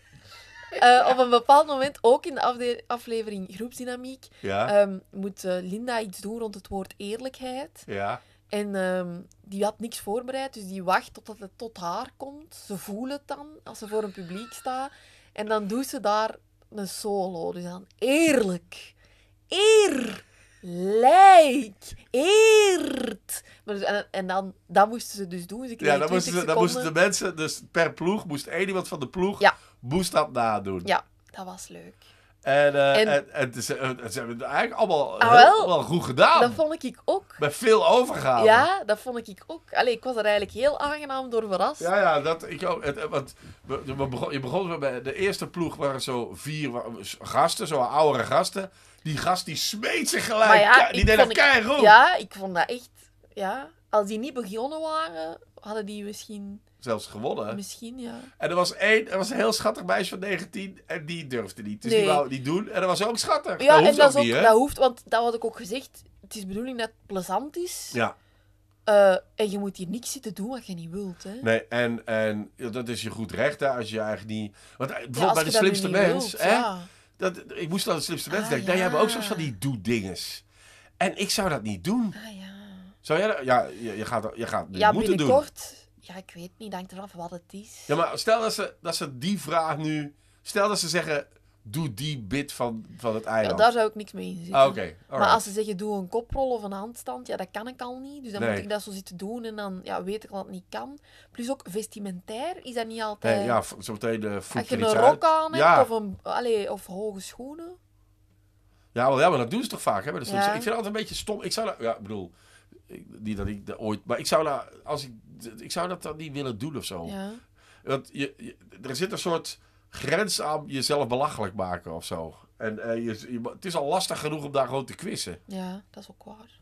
[laughs] Eh, op een bepaald moment, ook in de aflevering groepsdynamiek, ehm, moet eh, Linda iets doen rond het woord eerlijkheid. Ja. En ehm, die had niks voorbereid, dus die wacht totdat het tot haar komt. Ze voelt het dan, als ze voor een publiek staat. En dan doet ze daar een solo. Dus dan eerlijk. eerlijk dus, en, dan, moesten ze dus doen. ja, dan moesten, moesten de mensen, dus per ploeg, moest één iemand van de ploeg ja moest dat nadoen. Ja, dat was leuk. En, eh, en, en, eh, ze, hebben het eigenlijk allemaal ah, wel, goed gedaan. Dat vond ik ook. Met veel overgaan. Ja, dat vond ik ook. Allee, ik was er eigenlijk heel aangenaam door verrast. Ja, ja dat, ik ook. Het, want we, begon, je begon met de eerste ploeg waren zo vier gasten, zo oudere gasten. Die gast die smeet zich gelijk. Ja, die deed dat keihard Ja, ik vond dat echt... Ja, als die niet begonnen waren, hadden die misschien zelfs gewonnen. Misschien, ja. En er was één, er was een heel schattig meisje van 19 en die durfde niet. Dus die wou niet doen. En dat was ook schattig. Ja, en dat, dat hoeft, want dat had ik ook gezegd. Het is de bedoeling dat het plezant is. Ja. Eh, en je moet hier niks zitten doen wat je niet wilt. Hè? Nee, en, en dat is je goed recht, hè, als je eigenlijk niet. Want eh, bijvoorbeeld bij de slimste mens, hè? Ah, dat, ik moest aan de slimste mens denken. Ja. hebben ook soms van die do dinges En ik zou dat niet doen. Ah, ja. Zou jij dat? Ja, je, gaat, je gaat ja, moeten binnenkort. doen ik weet niet. Denk eraf wat het is. Ja, maar stel dat ze, dat ze die vraag nu... Stel dat ze zeggen, doe die bit van, van het eiland. Ja, daar zou ik niks mee in ah, Maar als ze zeggen, doe een koprol of een handstand, ja, dat kan ik al niet. Dus dan moet ik dat zo zitten doen en dan ja, weet ik dat het niet kan. Plus ook vestimentair is dat niet altijd... ja, zo meteen de eh, voet Als je een rok aan of, een, of hoge schoenen. Ja, wel, ja, maar dat doen ze toch vaak, hè? dus Ik vind het altijd een beetje stom. Ik zou Ja, ik bedoel, niet dat ik dat ooit... Maar ik zou dat... Als ik ik zou dat dan niet willen doen of zo. Want je, er zit een soort grens aan jezelf belachelijk maken of zo. En eh, je, het is al lastig genoeg om daar gewoon te quizzen. Ja, dat is ook kwaad.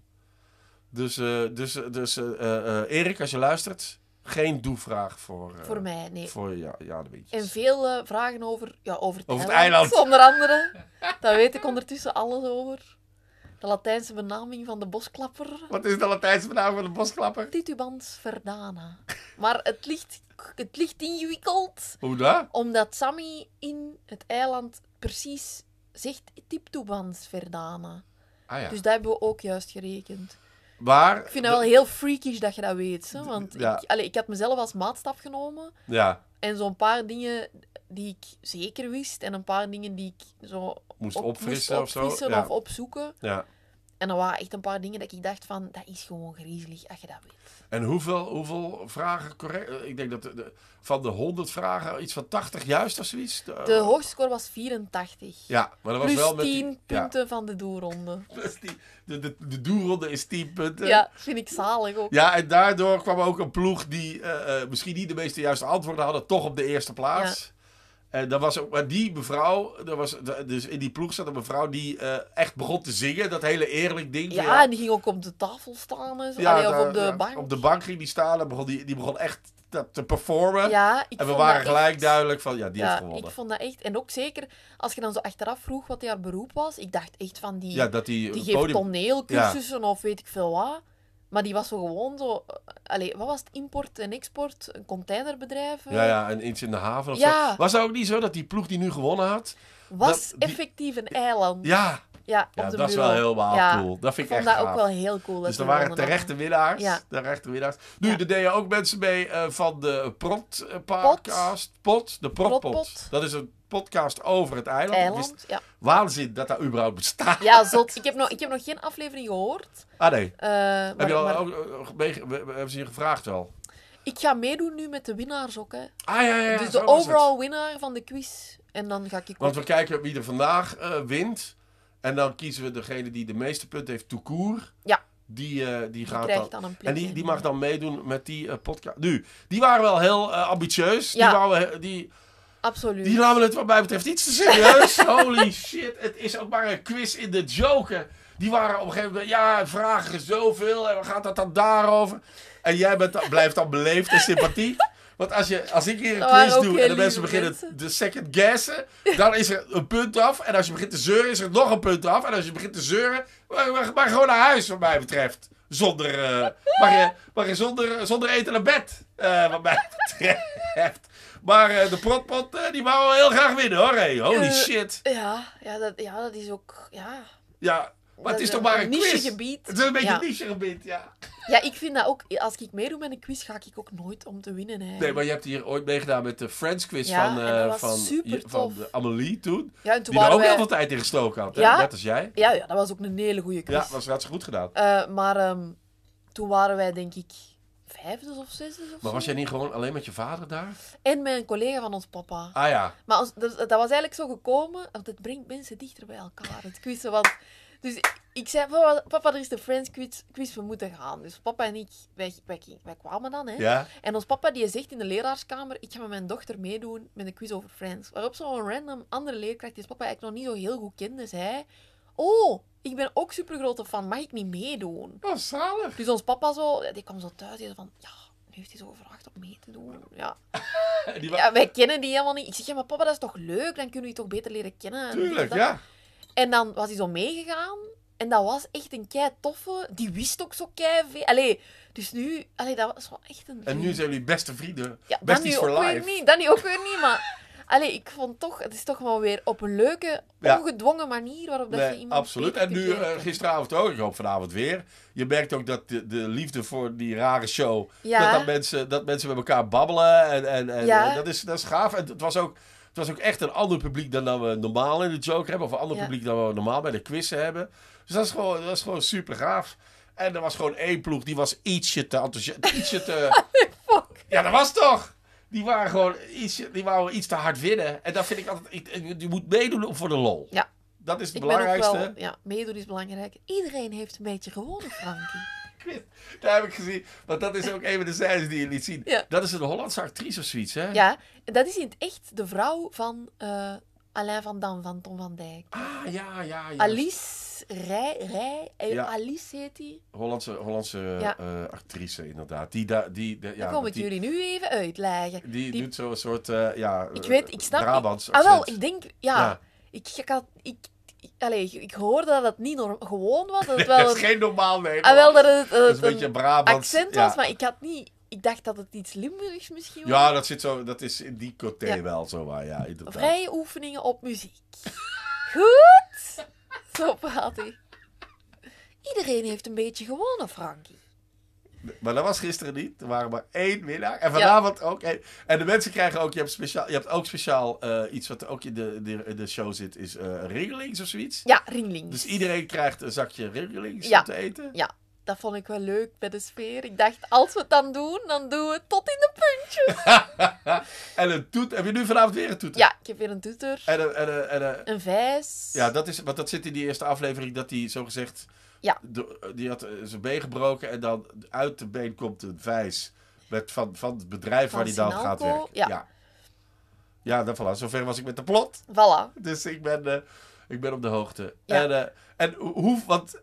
Dus, eh, dus, eh, dus uh, Erik, als je luistert, geen doe-vraag voor... voor mij, nee. Voor ja, ja, de En veel vragen over, ja, over het, eiland, het eiland. [laughs] Onder andere. Daar weet ik ondertussen alles over. De Latijnse benaming van de bosklapper. Wat is de Latijnse benaming van de bosklapper? Titubans verdana. Maar het ligt, het ligt ingewikkeld. Hoe dat? Omdat Sammy in het eiland precies zegt Titubans verdana. Ah, ja. Dus daar hebben we ook juist gerekend. ik vind het wel heel freakish dat je dat weet. Want ik, ik had mezelf als maatstaf genomen. Ja. En zo'n paar dingen die ik zeker wist en een paar dingen die ik zo moest opfrissen, of, zo. Ja. opzoeken. En er waren echt een paar dingen dat ik dacht van, dat is gewoon griezelig als je dat weet. En hoeveel, hoeveel vragen correct? Eh, ik denk dat van de 100 vragen iets van 80 juist of zoiets. De, de hoogste score was 84. Ja, maar dat was wel met 10 punten van de doelronde. [laughs] Plus die, de, de, de doelronde is 10 punten. Ja, vind ik zalig ook. Ja, en daardoor kwam ook een ploeg die eh, eh, misschien niet de meeste juiste antwoorden hadden, toch op de eerste plaats. Uh, was ook, maar die mevrouw, dat was, dus in die ploeg zat een mevrouw die eh, echt begon te zingen. Dat hele eerlijk ding. Ja, ja. en die ging ook op de tafel staan. en ja, allee, op de ja, bank. Op de bank ging die staan en begon die, die begon echt te, te performen. Ja, en we waren gelijk duidelijk van, ja, die heeft gewonnen. ik vond dat echt... En ook zeker, als je dan zo achteraf vroeg wat haar beroep was, ik dacht echt van, die, ja, dat die, geeft toneelcursussen of weet ik veel wat. Maar die was zo gewoon zo... Eh, allee, wat was het? Import en export? Een containerbedrijf? Ja, ja, en iets in de haven of zo. Was dat ook niet zo dat die ploeg die nu gewonnen had... Was effectief een eiland? Ja, ja, ja dat is wel helemaal cool. Dat vind ik, echt ook wel heel cool. Dus er waren terechte winnaars. Ja. Terechte winnaars. Nu, er deden ook mensen mee eh, van de Prot eh, podcast. Pot. De Protpot. Dat is een podcast over het eiland. eiland ja. Waanzin dat daar überhaupt bestaat. Ja, zot. Ik heb nog, ik heb nog geen aflevering gehoord. Ah, nee. Eh, heb je al, hebben ze je gevraagd al? Ik ga meedoen nu met de winnaars ook, hè. Ah, ja, ja. Dus de overall winnaar van de quiz. En dan ga ik... Want we kijken wie er vandaag wint. En dan kiezen we degene die de meeste punten heeft, toekoer. Ja. Die, eh, die, gaat dan. en die, die mag dan meedoen met die eh, podcast. Nu, die waren wel heel eh, ambitieus. Ja. Die, waren, die, Absoluut. Die namen het wat mij betreft iets te serieus. [laughs] Holy shit. Het is ook maar een quiz in de joker. Die waren op een gegeven moment. Ja, vragen zoveel. En gaat dat dan daarover? En jij bent, blijft dan beleefd en sympathiek. Want als, je, als ik hier een quiz doe en de mensen beginnen de second guessen, dan is er een punt af. En als je begint te zeuren, is er nog een punt af. En als je begint te zeuren, maar, maar, gewoon naar huis, wat mij betreft. Zonder, eh, mag je, mag je zonder, zonder eten naar bed, eh, wat mij [laughs] betreft. Maar eh, de protpot, die wou heel graag winnen hoor. Hey, holy shit. Ja, ja, dat, ja, dat is ook. Ja, ja maar het is toch maar een, quiz. Gebied. Het is een beetje ja. een niche gebied, ja. Ja, ik vind dat ook. Als ik meedoe met een quiz, ga ik ook nooit om te winnen. Hè. Nee, maar je hebt hier ooit meegedaan met de Friends quiz van, uh, van, van Amelie toen. Ja, die daar ook wij... heel veel tijd in gestoken had, Ja? net als jij. Ja, ja, dat was ook een hele goede quiz. Ja, dat was ze goed gedaan. Eh, maar ehm, toen waren wij, denk ik, vijfde of zesde. Maar was jij niet gewoon alleen met je vader daar? En met een collega van ons papa. Ah ja. Maar dat, dat, was eigenlijk zo gekomen, want het brengt mensen dichter bij elkaar. Het quizzen was... Dus ik zei, papa, papa, er is de Friends quiz, quiz, we moeten gaan. Dus papa en ik, wij, kwamen dan. Hè. Ja. En ons papa die zegt in de leraarskamer, ik ga met mijn dochter meedoen met een quiz over Friends. Waarop zo'n random andere leerkracht, die papa eigenlijk nog niet zo heel goed kende, zei... Oh, ik ben ook super grote fan, mag ik niet meedoen? Oh, zalig. Dus ons papa zo, die kwam zo thuis, die zei van... Ja, nu heeft hij zo gevraagd om mee te doen. Ja. [laughs] ja, wij kennen die helemaal niet. Ik zeg, ja, maar papa, dat is toch leuk? Dan kunnen we je toch beter leren kennen. Tuurlijk, ja. En dan was hij zo meegegaan. En dat was echt een kei toffe. Die wist ook zo kei veel. Allee, dus nu, allee, dat was wel echt een. En nu zijn jullie beste vrienden. Ja, Besties for life. Weer niet, dat ook weer niet, maar. [laughs] Allee, ik vond toch, het is toch wel weer op een leuke, ja. ongedwongen manier waarop dat je iemand. Absoluut. En nu eh, gisteravond ook, ik hoop vanavond weer. Je merkt ook dat de, de liefde voor die rare show. Dat, dat, mensen, dat mensen met elkaar babbelen. En, en, en, eh, dat, is, dat is gaaf. En het was ook. Het was ook echt een ander publiek dan dat we normaal in de joke hebben. Of een ander publiek dan we normaal bij de quiz hebben. Dus dat is gewoon, dat is gewoon super gaaf. En er was gewoon één ploeg, die was ietsje te enthousiast. [laughs] Ietsje te... [laughs] ja, dat was toch? Die waren gewoon iets, die waren iets te hard winnen. En dat vind ik altijd. je moet meedoen voor de lol. Ja. Dat is het belangrijkste. ja, meedoen is belangrijk. Iedereen heeft een beetje gewonnen, Frankie. Dat [laughs] daar heb ik gezien. Want dat is ook een van de zijdes die je niet zien. Dat is een Hollandse actrice of zoiets, hè? Ja, dat is in het echt de vrouw van uh, Alain van Dam, van Tom van Dijk. Ah, ja, ja, ja. Alice Rij, Rij, eh, Alice heet die. Hollandse, Hollandse eh, eh, actrice, inderdaad. Die, die, ja, Dan kom ik jullie nu even uitleggen. Die, doet doet zo'n soort, uh, ja, ik weet, ik snap, Brabants ik, Ah, wel, ik denk, ja, Ik, ik, had, ik, Allee, ik hoorde dat het niet norm, gewoon was. Dat, het [laughs] wel nee, dat is geen normaal Ah wel dat het, dat een, beetje Brabants. accent was, maar ik had niet... Ik dacht dat het iets Limburgs misschien was. Ja, dat, zit zo, dat is in die coté wel zo ja. Vrije oefeningen op muziek. [laughs] Goed? op had Iedereen heeft een beetje gewonnen, Frankie. Maar dat was gisteren niet. Er waren maar één middag En vanavond ook En de mensen krijgen ook... Je hebt, speciaal, je hebt ook speciaal eh, iets wat ook in de, de, de show zit. Is uh, ringelings of zoiets. Ja, ringelings. Dus iedereen krijgt een zakje ringelings om te eten. Ja, dat vond ik wel leuk bij de sfeer. Ik dacht, als we het dan doen, dan doen we het tot in de puntjes. [laughs] en een toeter. Heb je nu vanavond weer een toeter? Ja, ik heb weer een toeter. En een, en een, en een... vijs. Ja, dat is, want dat zit in die eerste aflevering, dat hij zogezegd... Ja. die had eh, zijn been gebroken en dan uit de been komt een vijs. Met, van, van het bedrijf waar hij die dan gaat werken. Ja. ja. Ja, dan voilà. Zover was ik met de plot. Voilà. Dus ik ben, eh, ik ben op de hoogte. Ja. En, eh, en hoe, want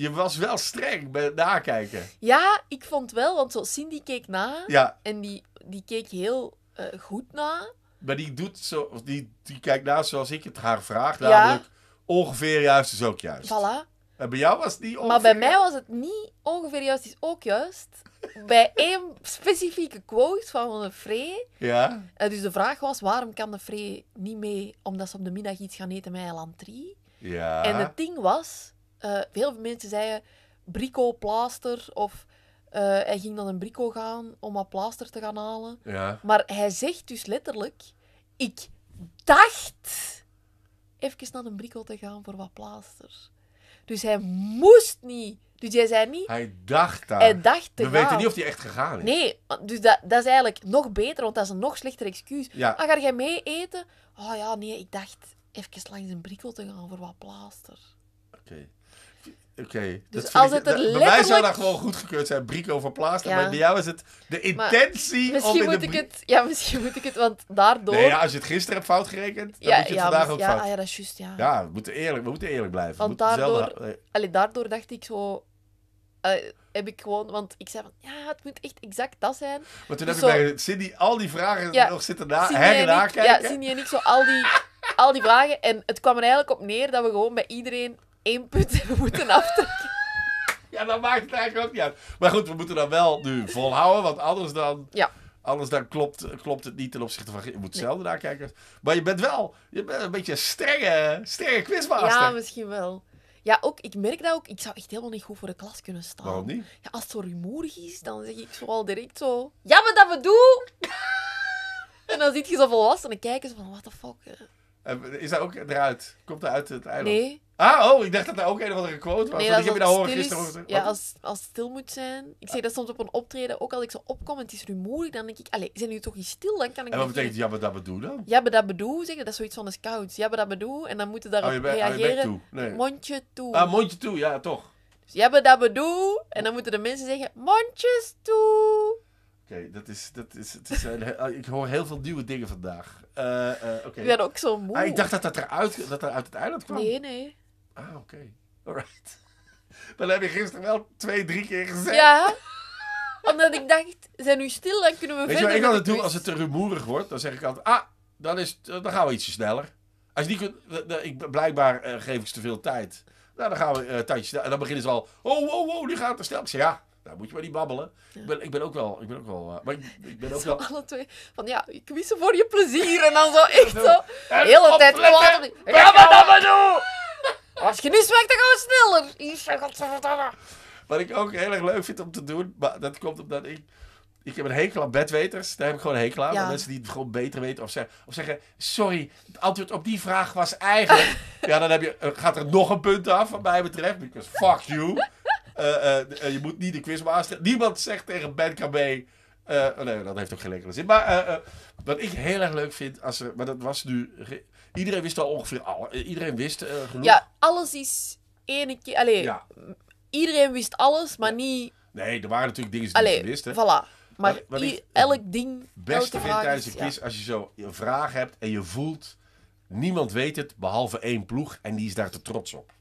je was wel streng bij het nakijken. Ja, ik vond wel, want zo Cindy keek na. Ja. En die, die keek heel eh, goed na. Maar die doet zo, die, die kijkt na zoals ik het haar vraag. Namelijk, ongeveer juist is ook juist. Voilà. En bij jou was het niet ongeveer... Maar bij mij was het niet ongeveer juist is ook juist. bij [laughs] één specifieke quote van een Free. Ja. En eh, dus de vraag was, waarom kan de Free niet mee omdat ze op de middag iets gaan eten met een 3? Ja. En het ding was, eh, heel veel mensen zeiden brico, plaster of... Eh, hij ging dan een brico gaan om wat plaster te gaan halen. Ja. Maar hij zegt dus letterlijk: Ik dacht even naar een brico te gaan voor wat plaster. Dus hij moest niet. Dus jij zei niet. Hij dacht daar. Hij dacht te We weten niet of hij echt gegaan is. Nee, dus dat, is eigenlijk nog beter, want dat is een nog slechter excuus. Ja. Ah, ga jij mee eten? Oh ja, nee, ik dacht even langs een brikkel te gaan voor wat plaster. Oké. Oké. dus als het, ik, het letterlijk... Bij mij zou dat gewoon goedgekeurd zijn, Brico verplaatst. Maar bij jou is het de intentie maar misschien om in moet ik het, Ja, [laughs] misschien moet ik het, want daardoor... Nee, ja, als je het gisteren hebt fout gerekend, dan moet je het vandaag dus- ook fout. Ah, ja, dat is juist, ja. Ja, we moeten eerlijk, we moeten eerlijk blijven. Want daardoor, dezelfde... Eh, allee, daardoor dacht ik zo... Uh, heb ik gewoon, want ik zei van ja, het moet echt exact dat zijn. want toen dus heb zo, ik bij Cindy al die vragen ja, nog zitten na, en kijken. Ja, Cindy en ik zo al die, al die vragen. En het kwam er eigenlijk op neer dat we gewoon bij iedereen één punt moeten aftrekken. [laughs] Ja, dan maakt het eigenlijk ook niet uit. Maar goed, we moeten dan wel nu volhouden, want anders dan... Ja. Anders dan klopt, klopt het niet ten opzichte van... Je moet zelf naar kijken. Maar je bent wel je bent een beetje een strenge, strenge quizmaster. Ja, misschien wel. Ja, ook, ik merk dat ook. Ik zou echt helemaal niet goed voor de klas kunnen staan. Waarom niet? Ja, als het zo rumoerig is, dan zeg ik zo al direct zo... Jammer dat we doen! [laughs] en dan zit je zo volwassenen kijken zo van... What the fuck? Eh. Eh, is dat ook eruit? Komt dat uit het eiland? Nee. Ah, oh, ik dacht dat dat ook een of andere quote was. Nee, ik heb je dat horen gisteren. Is, ja, als, als het stil moet zijn. Ik zeg dat soms op een optreden, ook als ik zo opkom en het is nu moeilijk, dan denk ik, allee, zijn jullie toch niet stil? Dan kan ik en wat betekent jabba dat bedoel dan? Jabba dat bedoel, zeg dat is zoiets van de scouts. Jabba dat bedoel, en dan moeten oh, daarop oh, bent, reageren. Mondje toe. Ah, mondje toe, ja, toch. Dus jabba dat bedoel, en dan moeten de mensen zeggen, mondjes toe. Oké, dat is. Dat is, het is ah, ik hoor heel veel nieuwe dingen vandaag. Eh, eh, ik ben ook zo moe. Ah, ik dacht dat dat, eruit, dat er uit het eiland kwam. Nee, nee. Ah, oké. Okay. Alright. [laughs] Dan heb je gisteren wel twee, drie keer gezegd. Ja. Omdat ik dacht, zijn nu stil, dan kunnen we Weet verder. Weet je wat ik altijd doe als het te rumoerig wordt? Dan zeg ik altijd, ah, dan, is, dan gaan we ietsje sneller. Als niet ik, blijkbaar eh, geef ik ze te veel tijd. Nou, dan gaan we een tijdje sneller. En dan beginnen ze al, oh, wow, wow, nu gaat het te snel. Ik zeg, ja, nou, moet je maar niet babbelen. Ik, ben, ook wel... Ik ben ook wel eh, maar ik, ben ook wel... alle twee van, ja, wies voor je plezier. En dan zo [laughs] echt zo... de hele tijd dan doen [laughs] Als je niet zwakt, dan gaan we sneller. Wat ik ook heel erg leuk vind om te doen, maar dat komt omdat ik... Ik heb een hekel aan bedweters. Daar heb ik gewoon een hekel aan. Ja. Mensen die het gewoon beter weten. Of zeggen, of zeggen, sorry, het antwoord op die vraag was eigenlijk... [laughs] ja, dan heb je, eh, gaat er nog een punt af, wat mij betreft. Because fuck you. Eh, eh, eh, je moet niet de quizmaster. Niemand zegt tegen Ben KB. Oh nee, dat heeft ook geen enkele zin. Maar wat ik heel erg leuk vind, als er, maar dat was nu. Iedereen wist al ongeveer al. Iedereen wist genoeg. Ja, alles is ene keer. alleen iedereen wist alles, maar niet. Nee, er waren natuurlijk dingen die Allee, niet wisten. Voilà. Maar elk ding. Het beste vind tijdens een quiz als je zo een vraag hebt en je voelt. Niemand weet het behalve één ploeg en die is daar te trots op.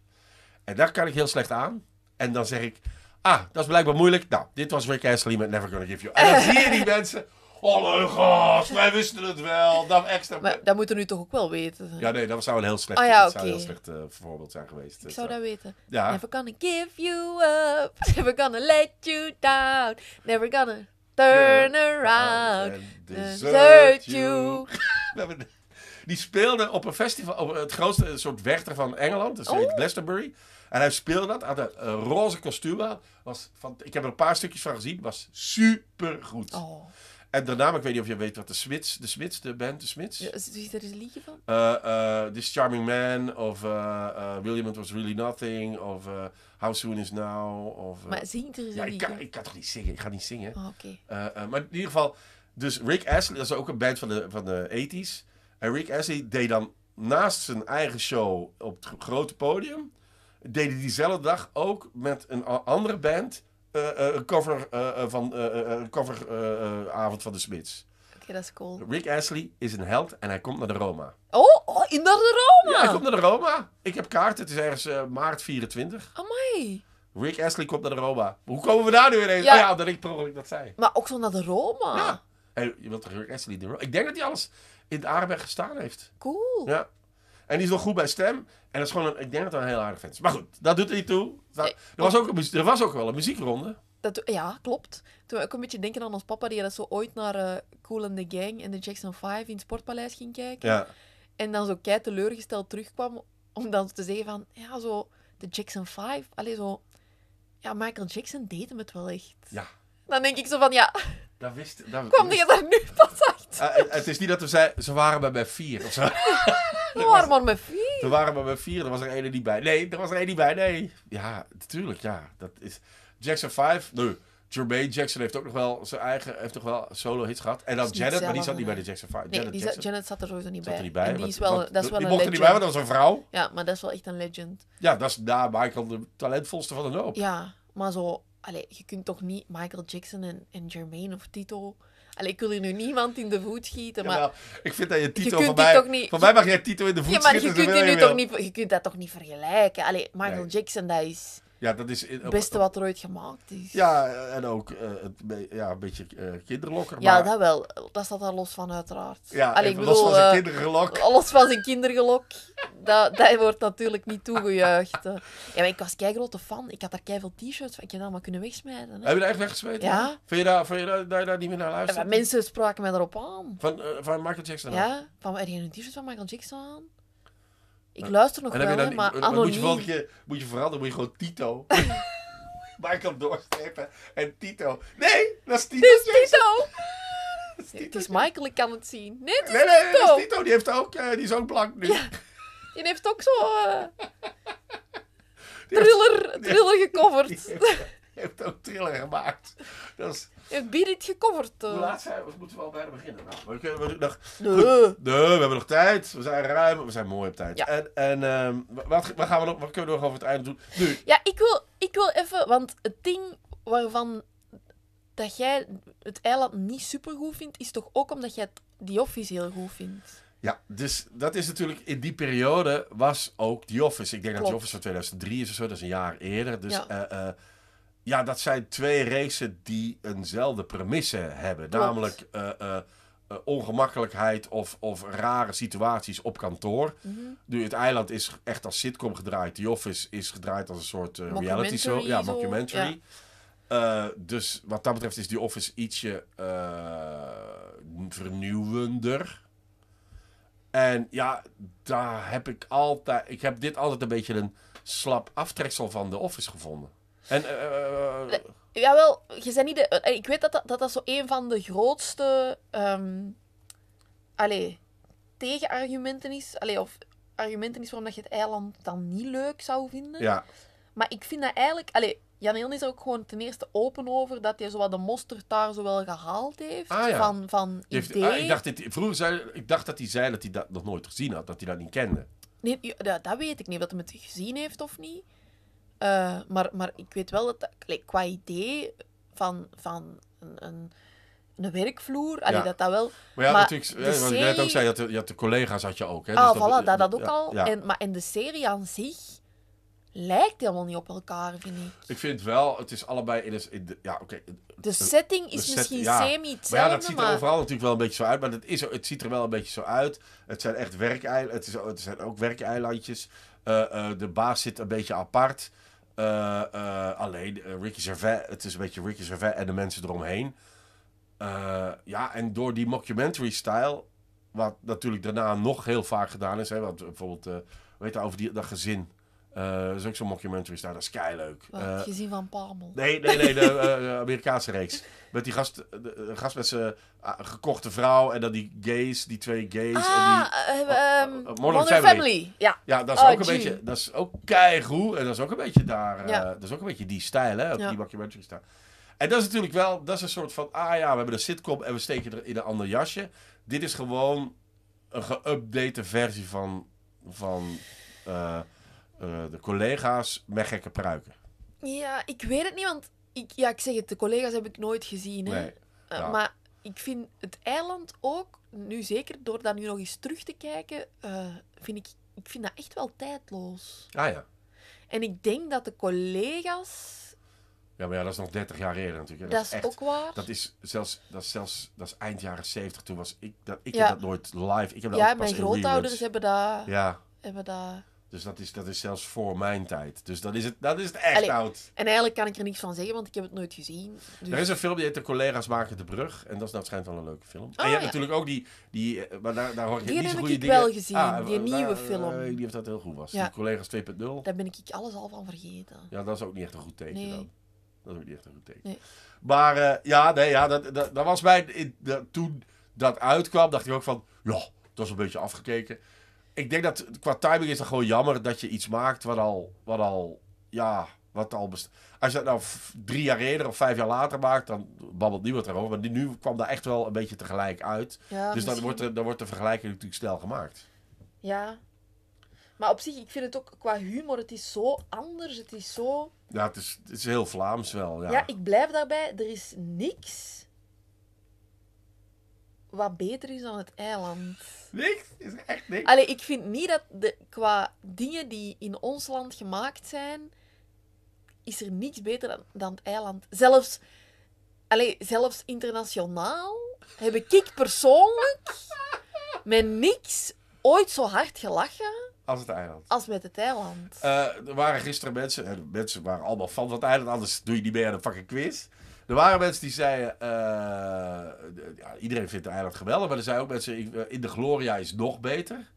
En daar kan ik heel slecht aan. En dan zeg ik, ah, dat is blijkbaar moeilijk. Nou, dit was Rick Astley met Never Gonna Give You. En dan zie je die [laughs] mensen... Hallo oh, gast, wij wisten het wel. Dat extra... Maar dat moeten we nu toch ook wel weten. Ja, nee, dat zou een heel slecht, oh, ja, zou slecht eh, voorbeeld zijn geweest. Ik dus, zou eh, dat weten. Ja. Never gonna give you up. [laughs] Never gonna let you down. Never gonna turn around. desert you. [laughs] Die speelde op een festival, op het grootste soort werchter van Engeland, dus oh. Glastonbury. En hij speelde dat, had een, eh, roze kostuum aan. Was van, ik heb er een paar stukjes van gezien, was super goed. Oh. En daarna, ik weet niet of je weet wat de Smits, de Smits, de band, de Smits. Ja, is er een liedje van? Eh, eh, This Charming Man, of uh, William Was Really Nothing, of How Soon Is Now. Of, maar zingt er een ja, liedje? Ik kan, ik kan toch niet zingen, ik ga niet zingen. Oh, oké. maar in ieder geval, dus Rick Astley, dat is ook een band van de, van de 80s. En Rick Astley deed dan naast zijn eigen show op het grote podium, deden diezelfde dag ook met een andere band eh, eh, een cover, uh, van, een coveravond van de Smits. Oké, dat is cool. Rick Astley is een held en hij komt naar de Roma. Oh, oh in de Roma? Ja, hij komt naar de Roma. Ik heb kaarten, het is ergens maart 24. Amai. Rick Astley komt naar de Roma. Hoe komen we daar nu ineens? Ja, oh ja dat ik per dat zei. Maar ook zo naar de Roma? Ja. En je wilt Rick Astley de Roma? Ik denk dat hij alles in de aardberg gestaan heeft. Cool. Ja. En die is wel goed bij stem. En dat is gewoon, een, ik denk dat dat een heel aardig vent is. Maar goed, dat doet er niet toe. Er was ook, er was ook wel een muziekronde. Dat, ja, klopt. Toen ik een beetje denken aan ons papa, die dat zo ooit naar eh, Cool and the Gang en de Jackson 5 in het Sportpaleis ging kijken. Ja. En dan zo kei teleurgesteld terugkwam om dan te zeggen van, ja, zo, de Jackson 5, alleen zo, ja, Michael Jackson deed hem het wel echt. Ja. Dan denk ik zo van, ja, dat wist, dat, kwam je daar nu pas aan? Eh, het is niet dat we ze waren bij mij vier of zo. We waren maar met vier. [laughs] [laughs] Er waren maar met vier, er was er één niet bij. Nee, er was er één niet bij, nee. Ja, natuurlijk, ja. Dat is... Jackson 5, nee. Jermaine Jackson heeft ook nog wel zijn eigen, heeft toch wel solo hits gehad. En dan Janet, maar die zat niet bij de Jackson 5. Janet, die Jackson. Janet zat er sowieso niet bij. er niet bij. die is wel, dat is wel die mocht legend. er niet bij, want dat was een vrouw. Ja, maar dat is wel echt een legend. Ja, dat is na Michael de talentvolste van de loop. Ja, maar zo, allez, je kunt toch niet Michael Jackson en, en Jermaine of Tito Allee, ik wil hier nu niemand in de voet schieten, maar... ik vind dat je Tito je van mij... Niet... Van mij mag je Tito in de voet ja, maar schieten, je kunt, die nu toch niet, je kunt dat toch niet vergelijken? Allee, Michael Jackson, dat is... Ja, dat is... Het beste wat er ooit gemaakt is. Ja, en ook eh, het, ja, een beetje uh, kinderlokker. Ja, dat wel. Dat staat daar los van, uiteraard. Ja, ik bedoel, los van zijn eh, kindergelok. los van zijn kindergelok. dat, dat wordt natuurlijk niet toegejuicht. ja, maar ik was kei grote fan. Ik had daar kei veel t-shirts van. Ik heb allemaal kunnen wegsmijten. Hè. Heb je dat echt weggesmeten? Ja. Vind je daar, vind je dat, je daar niet meer naar luistert? mensen spraken mij erop aan. Van, van Michael Jackson? Ja, van, heb een t-shirt van Michael Jackson aan? Ik nou, luister nog wel, maar anoniem. Moet je, vooral moet je veranderen, moet je gewoon Tito. maar [laughs] ik kan doorstrepen. En Tito. Nee, dat is Tito. Dit is Tito. dat is Tito. [laughs] Het is Michael, ik kan het zien. Nee, is nee, Tito. Tito. Die, heeft ook, eh, die is ook blank nu. Die heeft ook zo... Eh, [laughs] thriller, thriller gecoverd heeft ook thriller gemaakt. je het Birit gecoverd? Eh? Hoe laat zijn we? Moeten wel al bijna beginnen? Nou, we, we, nog, nee. we hebben nog tijd. We zijn ruim. We zijn mooi op tijd. Ja. En, en ehm, wat, wat, gaan we nog, wat kunnen we nog over het einde doen? Nu. Ja, ik wil, ik wil even... Want het ding waarvan dat jij het eiland niet super goed vindt, is toch ook omdat jij die Office heel goed vindt? Ja, dus dat is natuurlijk in die periode was ook The Office. Ik denk dat die Office van 2003 is of zo, dat is een jaar eerder. Dus ja. Eh, eh, ja, dat zijn twee races die eenzelfde premisse hebben. Namelijk eh, eh, eh, ongemakkelijkheid of, of rare situaties op kantoor. Mhm. Nu, het eiland is echt als sitcom gedraaid. The Office is gedraaid als een soort reality show. Ja, mockumentary. dus wat dat betreft is The Office ietsje vernieuwender. En ja, daar heb ik altijd. Ik heb dit altijd een beetje een slap aftreksel van de Office gevonden. En, uh... Jawel, je bent niet de, ik weet dat dat, dat, zo een van de grootste ehm, allee, tegenargumenten is. Allee, of argumenten is waarom dat je het eiland dan niet leuk zou vinden. Ja. Maar ik vind dat eigenlijk... Allee, Jan Heel is er ook gewoon ten eerste open over dat hij zowel de mosterd daar zowel gehaald heeft. Ah, ja. Van, van idee. Ah, ik, dacht vroeger zei, ik dacht dat hij zei dat hij dat nog nooit gezien had. Dat hij dat niet kende. Nee, dat, weet ik niet. Of dat hij het gezien heeft of niet. Eh, maar, maar ik weet wel dat, like, qua idee van, van een, een een werkvloer. Allee, dat dat wel... Maar ja, natuurlijk, de serie... wat ik net ook zei, je de, je de collega's had je ook. Hè? Ah, dus voilà, dat, dat, ook al. En, maar in de serie aan zich lijkt helemaal niet op elkaar, vind ik. Ik vind wel, het is allebei... In de, ja, oké. de setting is misschien semi hetzelfde, maar... ja, dat ziet er overal natuurlijk wel een beetje zo uit. Maar het, is, het ziet er wel een beetje zo uit. Het zijn echt werkeilandjes. Het, is, het zijn ook werkeilandjes. Uh, de baas zit een beetje apart. Eh, eh, alleen eh, Ricky Gervais, het is een beetje Ricky Gervais en de mensen eromheen. ja, en door die mockumentary style, wat natuurlijk daarna nog heel vaak gedaan is. Hè, wat bijvoorbeeld, weet je, over die, dat gezin uh, is ook zo'n mockumentary staan, dat is kei leuk. Uh, eh, gezien van Parmel. Nee, nee, nee, de, [laughs] eh, Amerikaanse reeks. Met die gast, de, gast met zijn ah, gekochte vrouw en dan die gays, die twee gays. Ah, en die, oh, ehm, Family. Ja. Ja, dat is oh, ook een beetje, dat is ook keigoed en dat is ook een beetje daar, dat is ook een beetje die stijl, hè, die mockumentary daar En dat is natuurlijk wel, dat is een soort van, ah ja, we hebben een sitcom en we steken er in een ander jasje. Dit is gewoon een geüpdate versie van, van eh, de collega's met gekke pruiken? Ja, ik weet het niet, want ik, ja, ik zeg het, de collega's heb ik nooit gezien. Hè? Nee, eh, Maar ik vind het eiland ook, nu zeker door dat nu nog eens terug te kijken, eh, vind ik, ik vind dat echt wel tijdloos. Ah ja. En ik denk dat de collega's. Ja, maar ja, dat is nog 30 jaar eerder natuurlijk. Dat, is ook waar. Dat is zelfs, dat is zelfs dat is eind jaren 70. Toen was ik dat, ik heb dat nooit live. Ik heb ja, mijn grootouders hebben daar. Ja. Hebben dus dat is, dat is zelfs voor mijn tijd. Dus dat is het, dat is het echt oud. En eigenlijk kan ik er niets van zeggen, want ik heb het nooit gezien. Dus... Er is een film die heet De Collega's Maken de Brug. En dat is nou schijnt wel een leuke film. en je oh, hebt natuurlijk ook die... die eh, maar daar, hoor je niet zo goede dingen. Die heb ik wel gezien, ah, die nieuwe film. Eh, die of dat heel goed was. Ja. De Collega's 2.0. Daar ben ik alles al van vergeten. Ja, dat is ook niet echt een goed teken dan. Dat is ook niet echt een goed teken. Maar eh, ja, nee, ja dat, dat, was bij toen dat uitkwam, dacht ik ook van... Ja, dat is een beetje afgekeken ik denk dat qua timing is het gewoon jammer dat je iets maakt wat al, wat al, ja, wat al best... Als je dat nou drie jaar eerder of vijf jaar later maakt, dan babbelt niemand erover. Maar nu kwam daar echt wel een beetje tegelijk uit. dus dan wordt, de, dan wordt de vergelijking natuurlijk snel gemaakt. Ja. Maar op zich, ik vind het ook qua humor, het is zo anders. Het is zo... Ja, het is, het is heel Vlaams wel. Ja. ja, ik blijf daarbij. Er is niks wat beter is dan het eiland. Niks? Is echt niks? Allee, ik vind niet dat de, qua dingen die in ons land gemaakt zijn, is er niks beter dan, dan het eiland. Zelfs, allee, zelfs internationaal heb ik persoonlijk [laughs] met niks ooit zo hard gelachen. Als het eiland. Als met het eiland. Eh, er waren gisteren mensen, en eh, mensen waren allemaal fan van het eiland, anders doe je niet mee aan een fucking quiz. Er waren mensen die zeiden, eh, iedereen vindt de eiland geweldig, maar er zijn ook mensen, eh, in de Gloria is nog beter.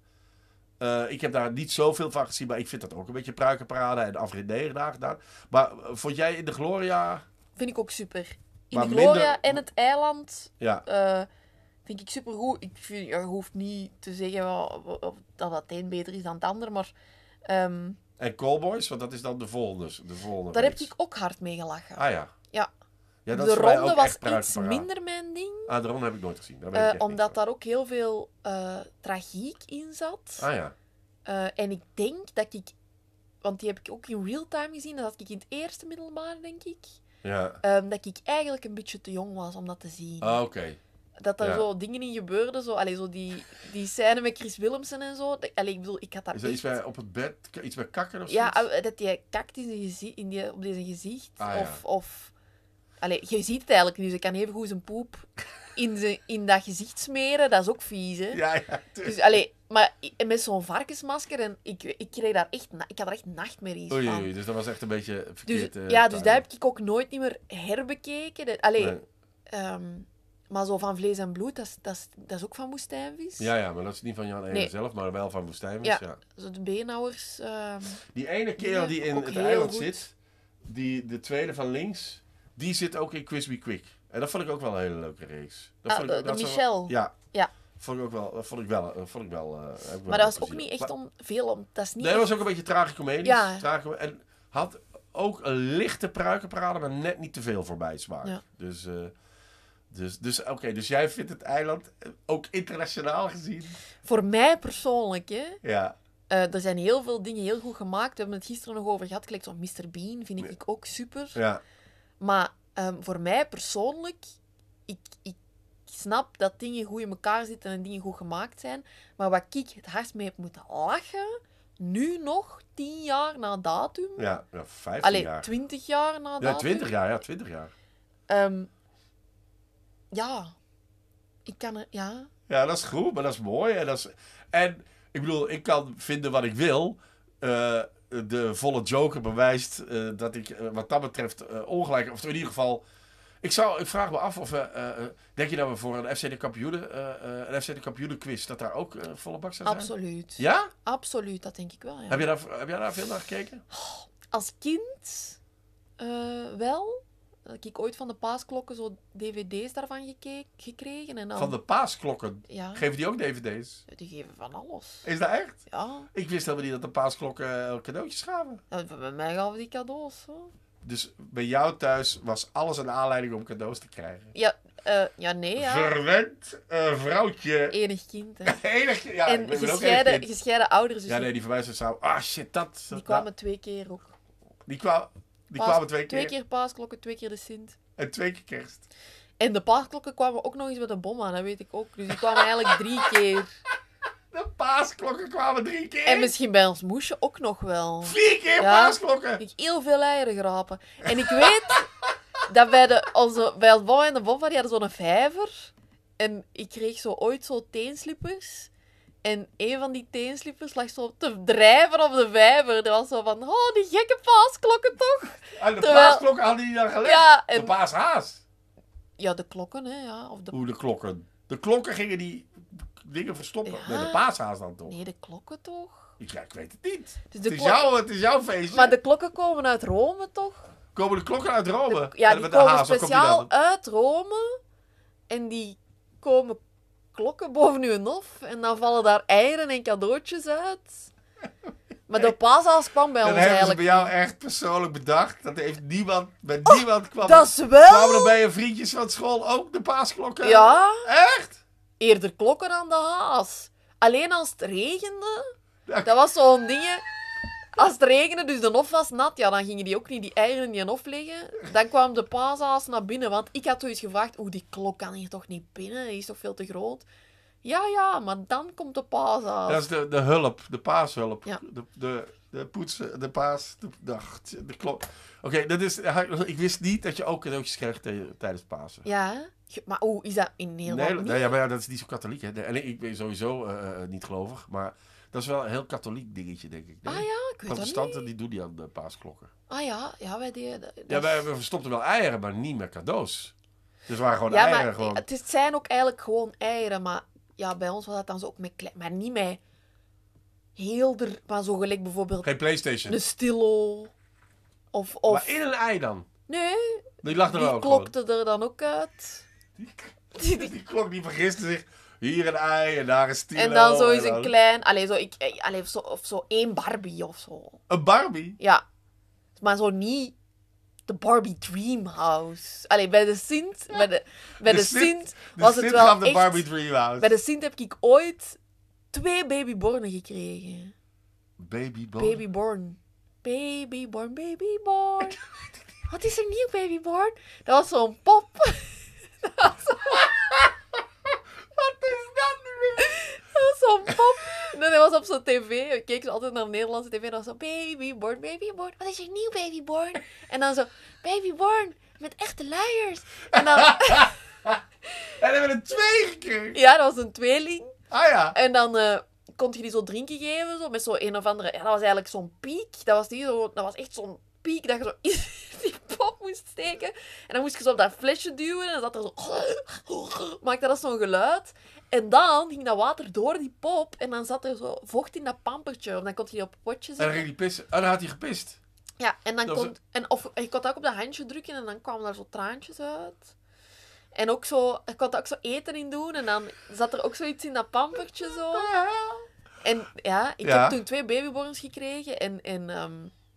Eh, ik heb daar niet zoveel van gezien, maar ik vind dat ook een beetje pruikenparade en afrit negen gedaan. Maar vond jij in de Gloria... Vind ik ook super. In de Gloria en het eiland ja. vind ik super goed. Ik vind, je hoeft niet te zeggen of dat dat een beter is dan het ander, maar... Um... En Cowboys, want dat is dan de volgende. De volgende daar heb ik ook hard mee gelachen. Ah ja. Ja, dat de ronde was iets minder mijn ding. Ah, de ronde heb ik nooit gezien. ik eh, omdat daar ook heel veel eh, tragiek in zat. Ah ja. Eh, en ik denk dat ik... Want die heb ik ook in real time gezien. Dat had ik in het eerste middelbaar, denk ik. Ja. Ehm, dat ik eigenlijk een beetje te jong was om dat te zien. Ah, oké. Dat er zo dingen in gebeurden. Zo, allee, zo die, die scène met Chris Willemsen en zo. Allee, ik bedoel, ik had dat Is dat iets op het bed? Iets bij kakken of zo? Ja, dat hij kakt in in die, op zijn gezicht. Ah, of... of Allee, je ziet het eigenlijk nu. Dus Ze kan even goed zijn poep in, zijn, in dat gezicht smeren. Dat is ook vies, hè? Ja, ja. Dus, allee, maar met zo'n varkensmasker, en ik, ik, kreeg daar echt, ik had er echt nachtmerries van. van. Oei, dus dat was echt een beetje dus, verkeerd. Eh, ja, dus daar heb ik ook nooit niet meer herbekeken. Allee, nee. Ehm, maar zo van vlees en bloed, dat is, dat, ook van woestijnvis. Ja, ja, maar dat is niet van Jan Eigen zelf, maar wel van woestijnvis. Ja, ja. zo de beenhouwers. Ehm, die ene kerel die in het eiland zit, die, de tweede van links die zit ook in Quiz Quick. En dat vond ik ook wel een hele leuke reeks. Dat ah, vond ik, dat Michel. ja. ja. Vond ik ook wel. Dat vond ik wel. Dat vond ik wel eh, maar dat was ook niet echt om, veel om. Dat is niet. Nee, dat was ook een beetje tragicomedisch. Ja. En had ook een lichte pruikenparade, maar net niet te veel voorbij smaak. Ja. Dus. Eh, dus, dus oké, dus jij vindt het eiland eh, ook internationaal gezien? Voor mij persoonlijk, hè? Ja. er zijn heel veel dingen heel goed gemaakt. We hebben het gisteren nog over gehad. kijk, van Mr. Bean, vind ik, ik ook super. Ja. Maar ehm, voor mij persoonlijk, ik, ik snap dat dingen goed in elkaar zitten en dingen goed gemaakt zijn. Maar wat ik het hardst mee heb moeten lachen, nu nog, tien jaar na datum. Ja, ja jaar. Alleen jaar. twintig jaar na datum. Ja, twintig jaar, ja, twintig jaar. Um, ja, ik kan er, ja. Ja, dat is goed, maar dat is mooi. En, dat is, en ik bedoel, ik kan vinden wat ik wil. Eh, de volle Joker bewijst eh, dat ik eh, wat dat betreft eh, ongelijk. Of in ieder geval. Ik, zou, ik vraag me af of. denk je dat we voor een FC de Kampioenen. een FC de Kampioenen quiz. dat daar ook volle bak zou zijn? Absoluut. Ja? Absoluut, dat denk ik wel. Heb, je daar, heb jij daar veel naar gekeken? Als kind wel dat ik ooit van de paasklokken zo dvd's daarvan gekeken, gekregen. En dan... Van de paasklokken? Ja. Geven die ook dvd's? die geven van alles. Is dat echt? Ja. Ik wist helemaal niet dat de paasklokken eh, cadeautjes gaven. Ja, bij mij gaven die cadeaus. Hoor. Dus bij jou thuis was alles een aanleiding om cadeaus te krijgen? Ja, eh, ja nee. Ja. Verwend eh, vrouwtje. Enig kind, hè. [laughs] enig kind, ja. En gescheiden, kind. ouders. Dus ja, nee, die van mij zo Ah, shit, dat... Die kwamen twee keer ook. Die kwamen... Die Paas, kwamen twee keer. Twee keer paasklokken, twee keer de Sint. En twee keer kerst. En de paasklokken kwamen ook nog eens met een bom aan, dat weet ik ook. Dus die kwamen eigenlijk [laughs] drie keer. De paasklokken kwamen drie keer. En misschien bij ons moesje ook nog wel. Vier keer ja, paasklokken! Ik heel veel eieren grapen. En ik weet [laughs] dat bij, de, onze, bij ons en de van die hadden zo'n vijver. En ik kreeg zo ooit zo teenslippers. En een van die teensliepers lag zo te drijven op de vijver. Dat was zo van, oh, die gekke paasklokken toch? En ah, de paasklokken hadden die daar gelegd? De paashaas? Ja, de klokken, hè. Ja. Of de... Hoe de klokken? De klokken gingen die dingen verstoppen. Nee, de paashaas dan toch? Nee, de klokken toch? Ik, weet het niet. Dus het, is het is jouw feestje. Maar de klokken komen uit Rome toch? Komen de klokken uit Rome? Ja, die komen de haas, speciaal uit Rome. En die komen klokken boven je hof en dan vallen daar eieren en cadeautjes uit. Maar de paashaas kwam bij ons eigenlijk. Dat hebben ze bij jou echt persoonlijk bedacht. Dat heeft niemand, bij oh, niemand kwam. Dat is wel. Kwamen er bij je vriendjes van school ook de paasklokken? Ja. Echt? Eerder klokken aan de haas. Alleen als het regende. Dat was zo'n ding. Als het regende, dus de of was nat, ja, dan gingen die ook niet die eieren in die hof leggen. Dan kwam de paasaas naar binnen, want ik had zoiets gevraagd, oeh, die klok kan hier toch niet binnen, die is toch veel te groot. Ja, ja, maar dan komt de paasaas. Dat is de, de hulp, de paashulp. Ja. De, de, de poetsen, de paas, de, de, klok. Oké, dat is. ik wist niet dat je ook cadeautjes krijgt tijdens Pasen. Ja, maar hoe is dat in Nederland? Nee, nee ja, maar ja, dat is niet zo katholiek. Hè? En ik ben sowieso eh, eh, niet gelovig, maar dat is wel een heel katholiek dingetje, denk ik. Ah nee? Ah ja, ik weet die doen die aan de paasklokken. Ah ja, ja wij eh, Ja, wij, we verstopten wel eieren, maar niet met cadeaus. Dus waren gewoon ja, eieren. Maar, gewoon... Het zijn ook eigenlijk gewoon eieren, maar ja, bij ons was dat dan zo ook met klein... Maar niet met heel er... Maar zo gelijk bijvoorbeeld... Geen Playstation. Een stilo. Of, of... Maar in een ei dan? Nee. Die lag er die klokte er dan ook uit. Die, die, [laughs] die klok die vergiste zich hier een ei en daar een stilo. En dan zo is een klein, alleen zo, ik, eh, alleen zo, of zo één Barbie of zo. Een Barbie? Ja. Maar zo niet de Barbie Dreamhouse. Allee, bij de Sint, bij de, bij de, Sint, was het wel echt... Barbie Bij de Sint heb ik ooit twee babybornen gekregen. Babyborn? Babyborn. Babyborn, babyborn. Wat is er nieuw, babyborn? Dat was zo'n pop. [laughs] dat was... Wat is dat nu weer? Zo'n pop. nee dan was op zo'n tv. keek ze altijd naar Nederlandse tv. En dan zo, babyborn, babyborn. Wat is je nieuw, babyborn? En dan zo, babyborn, met echte luiers. En dan... [laughs] en hebben we een twee gekregen. Ja, dat was een tweeling. Ah ja. En dan... Eh, kon je die zo drinken geven, zo, met zo een of andere... Ja, dat was eigenlijk zo'n piek. Dat was, niet zo, dat was echt zo'n piek dat je zo [laughs] [laughs] die pop moest steken. En dan moest je zo op dat flesje duwen en dan zat er zo... [laughs] Maakte dat zo'n geluid. En dan ging dat water door die pop en dan zat er zo vocht in dat pampertje. en dan kon hij op potjes. En dan ging pissen. en oh, dan had hij gepist. Ja, en dan kon... En of, ik je kon ook op dat handje drukken en dan kwamen daar zo traantjes uit. En ook zo... Ik kon daar ook zo eten in doen en dan zat er ook zoiets in dat pampertje zo. En ja, ik heb toen twee babyborns gekregen en, en ehm,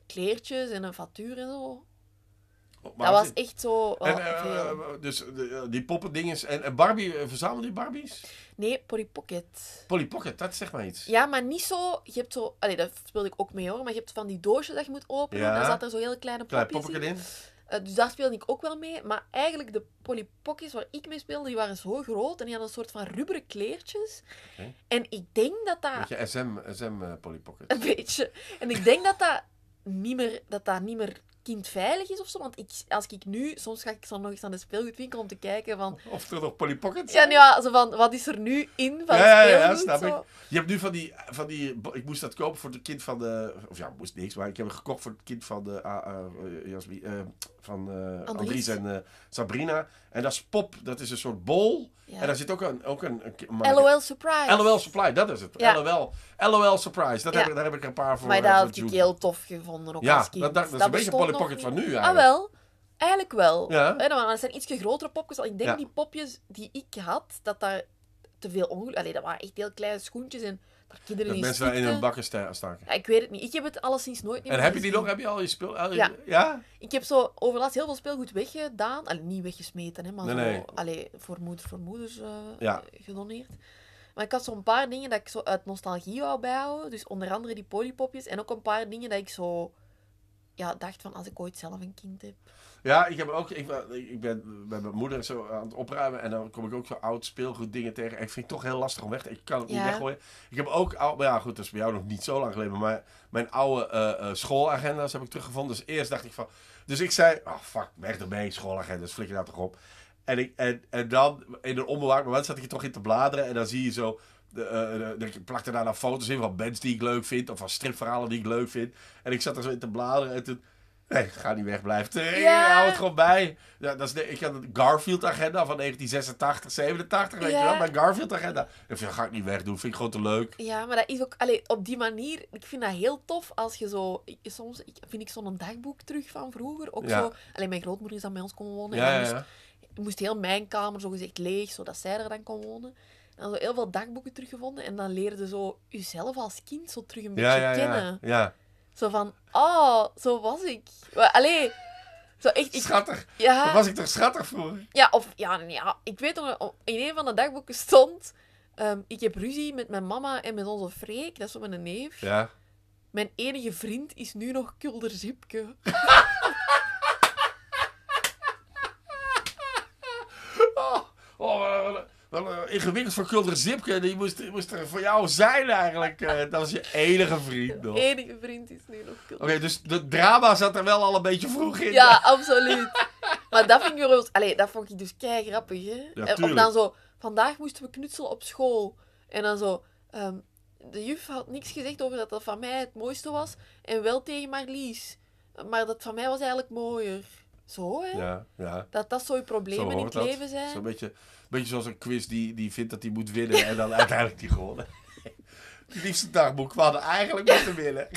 kleertjes en een vatuur en zo dat was echt zo. Oh, eh, eh, dus eh, die poppendinges. En, en Barbie, verzamelde je Barbies? Nee, Polly Pocket. Polly Pocket, dat zeg maar iets. Ja, maar niet zo. Je hebt zo. Allee, dat speelde ik ook mee hoor. Maar je hebt van die doosjes dat je moet openen. Ja. daar zat er zo hele kleine poppetje in. Uh, dus daar speelde ik ook wel mee. Maar eigenlijk de Polly Pockets waar ik mee speelde, die waren zo groot. En die hadden een soort van rubberen kleertjes. En ik denk dat dat... Beetje SM, SM Polly Pocket. Een beetje. En ik denk dat dat niet meer, dat dat niet meer kind veilig is of zo. Want ik, als ik nu, soms ga ik dan nog eens aan de speelgoedwinkel om te kijken van... Of er nog Polly Pocket Ja, ja, zo van, wat is er nu in van ja, ja, ja, snap zo. ik. Je hebt nu van die, van die... Ik moest dat kopen voor het kind van de... Of ja, moest niks, maar ik heb het gekocht voor het kind van de... Uh, van uh, Andries. en eh, Sabrina. En dat is pop, dat is een soort bol. En daar zit ook een... Ook een, LOL Surprise. LOL Surprise, dat is het. Ja. LOL, Surprise, dat ja. heb, daar heb ik een paar voor. Maar daar eh, had ik heel tof gevonden ook ja, als Dat, is een beetje Polly Pocket van nu ah, eigenlijk. Ah wel, eigenlijk wel. Ja. er nou, dat zijn iets grotere popjes. Ik denk die popjes die ik had, dat daar te veel ongeluk... Allee, dat waren echt heel kleine schoentjes en kinderen dat mensen in hun bakken staken. ik weet het niet. Ik heb het alleszins nooit meer En heb je die nog? Heb je al je speel... Ja. Ik heb zo overlast heel veel speelgoed weggedaan. Allee, niet weggesmeten, hè, maar zo, nee. voor, moeder, voor moeders eh, ja. gedoneerd. Maar ik had zo'n paar dingen dat ik zo uit nostalgie wou bijhouden. Dus onder andere die polypopjes. En ook een paar dingen dat ik zo... Ja, dacht van, als ik ooit zelf een kind heb... Ja, ik, heb ook, ik, ik ben met mijn moeder zo aan het opruimen. En dan kom ik ook zo oud speelgoed dingen tegen. En ik vind het toch heel lastig om weg te... Ik kan het niet weggooien. Ik heb ook... ja, goed, dat is bij jou nog niet zo lang geleden. Maar mijn oude eh, eh, schoolagenda's heb ik teruggevonden. Dus eerst dacht ik van... Dus ik zei... Oh, fuck, weg ermee, schoolagenda's. Flikker daar nou toch op. En, ik, en, en dan, in een onbewaakt moment zat ik er toch in te bladeren. En dan zie je zo... Eh, de, ik plakte daar dan foto's in van bands die ik leuk vind. Of van stripverhalen die ik leuk vind. En ik zat er zo in te bladeren. En toen Nee, ga niet weg, blijf. ja. Hou het gewoon bij. Ja, dat is de, ik had een Garfield-agenda van 1986, 87, weet je wel. Mijn Garfield-agenda. Ik vind, ga ik niet weg doen, vind ik gewoon te leuk. Ja, maar dat is ook... Allee, op die manier, ik vind dat heel tof als je zo... Soms vind ik zo'n dagboek terug van vroeger. Ook zo... Alleen mijn grootmoeder is dan bij ons komen wonen. Ja, moest, heel mijn kamer zogezegd leeg, zodat zij er dan kon wonen. En dan zo heel veel dagboeken teruggevonden. En dan leerde zo jezelf als kind zo terug een beetje kennen. ja, ja. Zo van, oh, zo was ik. Allee, zo echt... Ik, schattig. was ik toch schattig voor? Ja, of... Ja, ja ik weet nog, in een van de dagboeken stond... Ehm, ik heb ruzie met mijn mama en met onze Freek, dat is zo mijn neef. Ja. Mijn enige vriend is nu nog Kulder [laughs] wel eh, ingewikkeld voor Kulder Zipke. Die moest, moest er voor jou zijn eigenlijk. Eh, dat was je enige vriend nog. enige vriend is nu nog Kulder. Oké, dus de drama zat er wel al een beetje vroeg in. Ja, absoluut. [laughs] maar dat vind ik Allee, dat vond ik dus kei grappig, hè. en, dan zo... Vandaag moesten we knutselen op school. En dan zo... Ehm, de juf had niks gezegd over dat dat van mij het mooiste was. En wel tegen Marlies. Maar dat van mij was eigenlijk mooier. Zo, hè? Ja, ja. Dat dat zo je problemen in het leven zijn. Zo'n beetje beetje zoals een quiz die, die vindt dat hij moet winnen en dan uiteindelijk die gewonnen. Het [laughs] liefste dagboek. We hadden eigenlijk moeten winnen.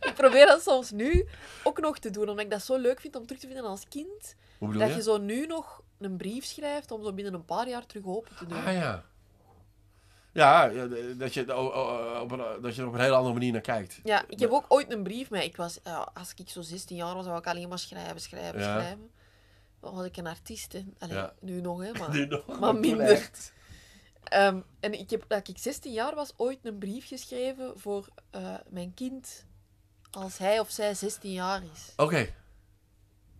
ik probeer dat soms nu ook nog te doen, omdat ik dat zo leuk vind om terug te vinden als kind. dat je? zo nu nog een brief schrijft om zo binnen een paar jaar terug open te doen. Ah ja. Ja, dat je, oh, oh, oh, op dat je er op een hele andere manier naar kijkt. Ja, ik heb ook ooit een brief mee. Ik was, als ik zo 16 jaar was, zou ik alleen maar schrijven, schrijven, schrijven was ik een artiest. nu nog, hè, maar, [laughs] [laughs] maar minder. Ehm, en ik heb, dat ik 16 jaar was, ooit een brief geschreven voor eh, mijn kind als hij of zij 16 jaar is. Oké.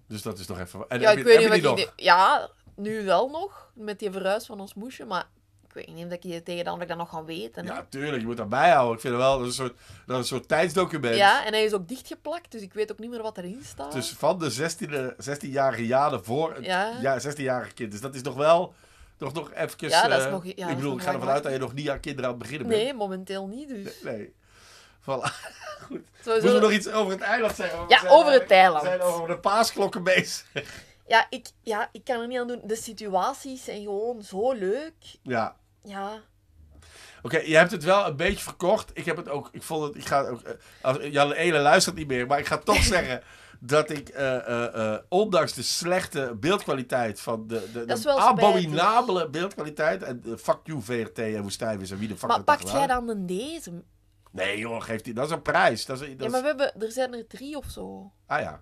Dus dat is nog even... En ja, ik weet niet, Ja, nu wel nog, met die verhuis van ons moesje, maar ik weet niet of ik je tegen dan dat ik nog gaan weten. Ja, tuurlijk. Je moet dat bijhouden. Ik vind het wel dat is een soort, dat is een soort tijdsdocument. Ja, en hij is ook dichtgeplakt, dus ik weet ook niet meer wat erin staat. Dus van de 16, 16-jarige jaren voor ja. 16-jarige kind. Dus dat is nog wel... Nog, nog even... Ja, dat is eh, ja, ik bedoel, ik ga ervan uit dat je nog niet aan kinderen aan het beginnen bent. Nee, momenteel niet dus. nee. nee. Voilà. [laughs] Goed. Moeten we nog iets over het eiland zeggen? Ja, over het eiland. We zijn over de paasklokken bezig. Ja ik, ja, ik kan er niet aan doen. De situaties zijn gewoon zo leuk. Ja. Ja. Oké, je hebt het wel een beetje verkocht. Ik heb het ook. Ik vond het. Ik ga ook. Eh, Jan luisterd luistert niet meer, maar ik ga toch [laughs] zeggen dat ik, eh, eh, ondanks de slechte beeldkwaliteit van de, de, abominabele beeldkwaliteit en fuck you VRT en is en wie de fuck Maar pakt jij dan een deze? Nee joh, geeft die, dat is een prijs. Dat is, dat Ja, maar we hebben, er zijn er drie of zo. Ah ja.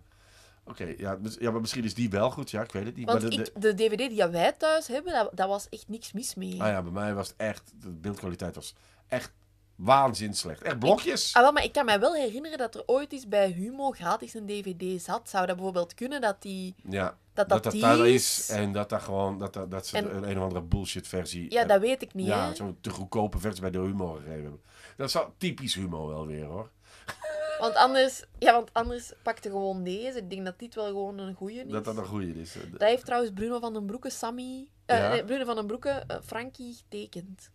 Oké, ja, dus, ja, maar misschien is die wel goed, ja, ik weet het niet. Want maar de, de, DVD die wij thuis hebben, dat, was echt niks mis mee. Ah ja, bij mij was het echt, de beeldkwaliteit was echt waanzin slecht. Echt blokjes. Ik, ah, wel, maar ik kan mij wel herinneren dat er ooit eens bij Humo gratis een DVD zat. Zou dat bijvoorbeeld kunnen dat die... Ja, dat dat, dat, die dat is en dat, dat, gewoon, dat, dat, dat ze een, een of andere bullshit versie... Ja, eh, dat weet ik niet, Ja, zo'n te goedkope versie bij de Humo gegeven hebben. Dat is typisch Humo wel weer, hoor. Want anders, ja, want anders pakte gewoon deze. Ik denk dat dit wel gewoon een goeie is. Dat dat een goeie is. Dat heeft trouwens Bruno van den Broeke, Sammy... Eh, nee, Bruno van den Broeke, eh, Frankie getekend.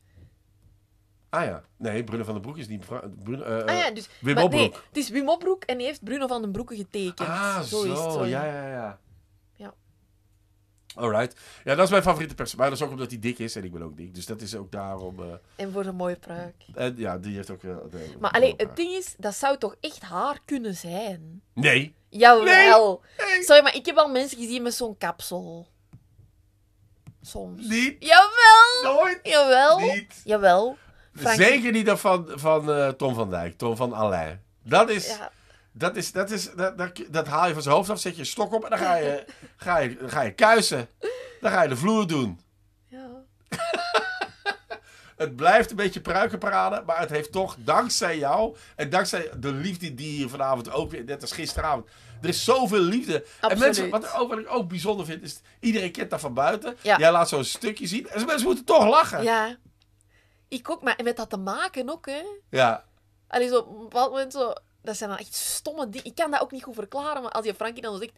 Ah ja, nee, Bruno van den Broeke is niet... Bruno, eh, ah ja, dus... Wim Opbroek. het is Wim Opbroek en die heeft Bruno van den Broeke getekend. Ah, zo, is het, zo. ja, ja, ja. Alright. Ja, dat is mijn favoriete persoon. Maar dat is ook omdat hij dik is en ik ben ook dik. Dus dat is ook daarom... Eh, en voor een mooie pruik. En, ja, die heeft ook... Eh, maar alleen, het ding is, dat zou toch echt haar kunnen zijn? Nee. Jawel. Sorry, maar ik heb al mensen gezien met zo'n kapsel. Soms. Niet. Jawel. Nooit. Jawel. Niet. Jawel. Frank... Zeker niet dat van, van eh, Tom van Dijk. Tom van Alain. Dat is... Dat, is, dat, is, dat, dat, dat, haal je van zijn hoofd af, zet je een stok op en dan ga je, ga je, ga je kuisen. Dan ga je de vloer doen. Ja. [laughs] het blijft een beetje pruikenparade, maar het heeft toch dankzij jou en dankzij de liefde die hier vanavond ook weer, net als gisteravond. Er is zoveel liefde. En mensen, wat, ik ook bijzonder vind, is iedereen kent daar van buiten. Ja. Jij laat zo'n stukje zien en mensen moeten toch lachen. Ja. Ik ook, maar met dat te maken ook, hè? Ja. En zo op een bepaald moment zo dat zijn dan echt stomme dingen. Ik kan dat ook niet goed verklaren, maar als je Frankie dan zegt...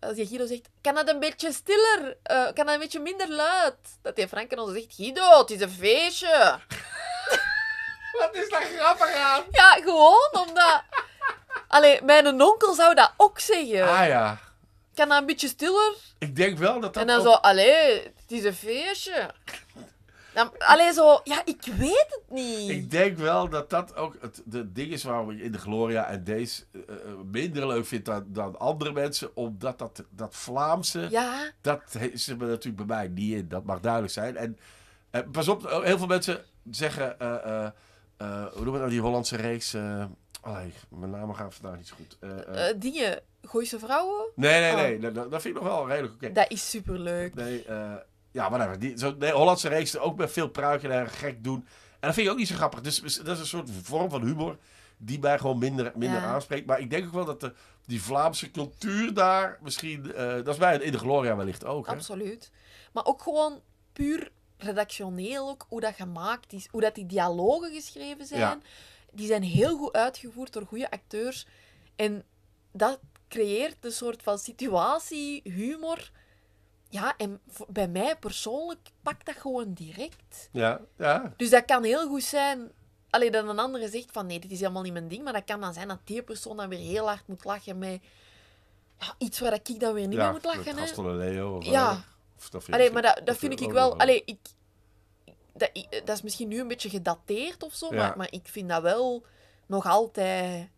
Als je Guido zegt, kan dat een beetje stiller? Eh, kan dat een beetje minder luid? Dat je Frankie dan zegt, Guido, het is een feestje. [laughs] Wat is dat grappig aan? Ja, gewoon omdat... Allee, mijn onkel zou dat ook zeggen. Ah ja. Kan dat een beetje stiller? Ik denk wel dat dat... En dan zo, allee, het is een feestje alleen zo, ja, ik weet het niet. Ik denk wel dat dat ook het de ding is waarom ik in de Gloria en deze eh, eh, minder leuk vind dan, dan andere mensen. Omdat dat, dat Vlaamse, ja. dat zit natuurlijk bij mij niet in. Dat mag duidelijk zijn. En, eh, pas op, heel veel mensen zeggen, hoe noemen we nou die Hollandse reeks? Allee, mijn namen gaan vandaag niet zo goed. Uh, uh. Uh, die Gooise vrouwen? Nee, nee, oh. nee. Dat, dat, vind ik nog wel redelijk oké. Dat is superleuk. Nee, ja, whatever. Die, zo, de Hollandse reeks ook met veel pruiken en gek doen. En dat vind je ook niet zo grappig. Dus, dus dat is een soort vorm van humor die mij gewoon minder, minder aanspreekt. Maar ik denk ook wel dat de, die Vlaamse cultuur daar misschien... Eh, dat is bij In de Gloria wellicht ook. Absoluut. Maar ook gewoon puur redactioneel ook, hoe dat gemaakt is. Hoe dat die dialogen geschreven zijn. Die zijn heel goed uitgevoerd door goede acteurs. En dat creëert een soort van situatie, humor ja, en bij mij persoonlijk pakt dat gewoon direct. Ja, ja. Dus dat kan heel goed zijn. Alleen dat een andere zegt van nee, dit is helemaal niet mijn ding. Maar dat kan dan zijn dat die persoon dan weer heel hard moet lachen met ja, iets waar ik dan weer niet ja, moet lachen. Hè. ja, eh, of, dat allee, maar dat, dat vind ik wel. Allee, ik, dat, dat is misschien nu een beetje gedateerd of zo. Maar, maar ik vind dat wel nog altijd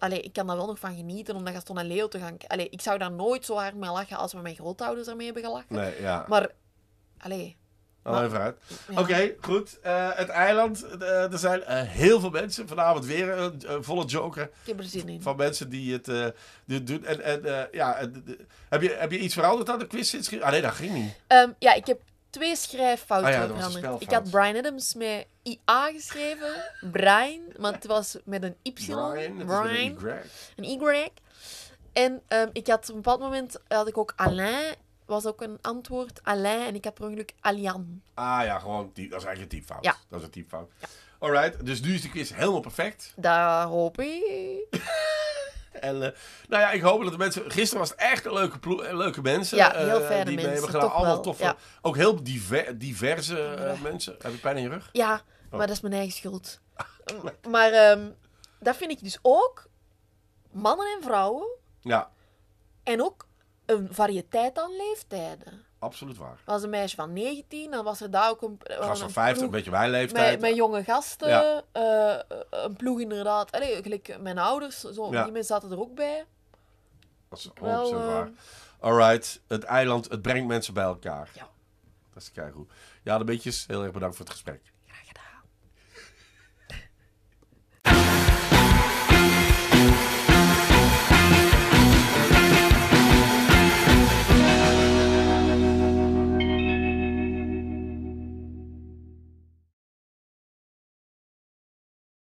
allee, ik kan daar wel nog van genieten om naar Gaston en Leo te gaan. Allee, ik zou daar nooit zo hard mee lachen als we mijn grootouders ermee hebben gelachen. Nee, ja. Maar, allee. Oh, Alleen vooruit. Oké, goed. Eh, het eiland. Eh, er zijn eh, heel veel mensen. Vanavond weer een volle joker. Ik heb er zin in. Van mensen die het, doen. En, en ja, heb, je, heb je iets veranderd aan de quiz? Ah nee, dat ging niet. Um, ja, ik heb twee schrijffouten ah Ik had Brian Adams met IA geschreven, Brian, maar het was met een Y. Brian, een Y. En ehm, ik had op een bepaald moment had ik ook Alain, was ook een antwoord, Alain, en ik had per ongeluk Alian. Ah ja, gewoon, die, dat is eigenlijk een typfout. Ja. Dat is een typfout. Alright, dus nu is de quiz helemaal perfect. Daar hoop ik. [laughs] En eh, nou ja, ik hoop dat de mensen... Gisteren was het echt een leuke, leuke mensen. Eh, die mensen. Hebben gedaan. Allemaal toffe, ook heel diverse eh, mensen. Heb je pijn in je rug? Ja, oh. maar dat is mijn eigen schuld. [laughs] maar um, ehm, dat vind ik dus ook. Mannen en vrouwen. Ja. En ook een variëteit aan leeftijden. Absoluut waar. Was een meisje van 19, dan was er daar ook een. Eh, Gast er 50, een beetje mijn leeftijd. Mijn, jonge gasten, eh, een ploeg inderdaad. Allee, gelijk mijn ouders, zo, ja. die mensen zaten er ook bij. Dat is Wel, eh, waar. All Alright, het eiland, het brengt mensen bij elkaar. Ja. Dat is keigoed. Ja, de beetjes, heel erg bedankt voor het gesprek.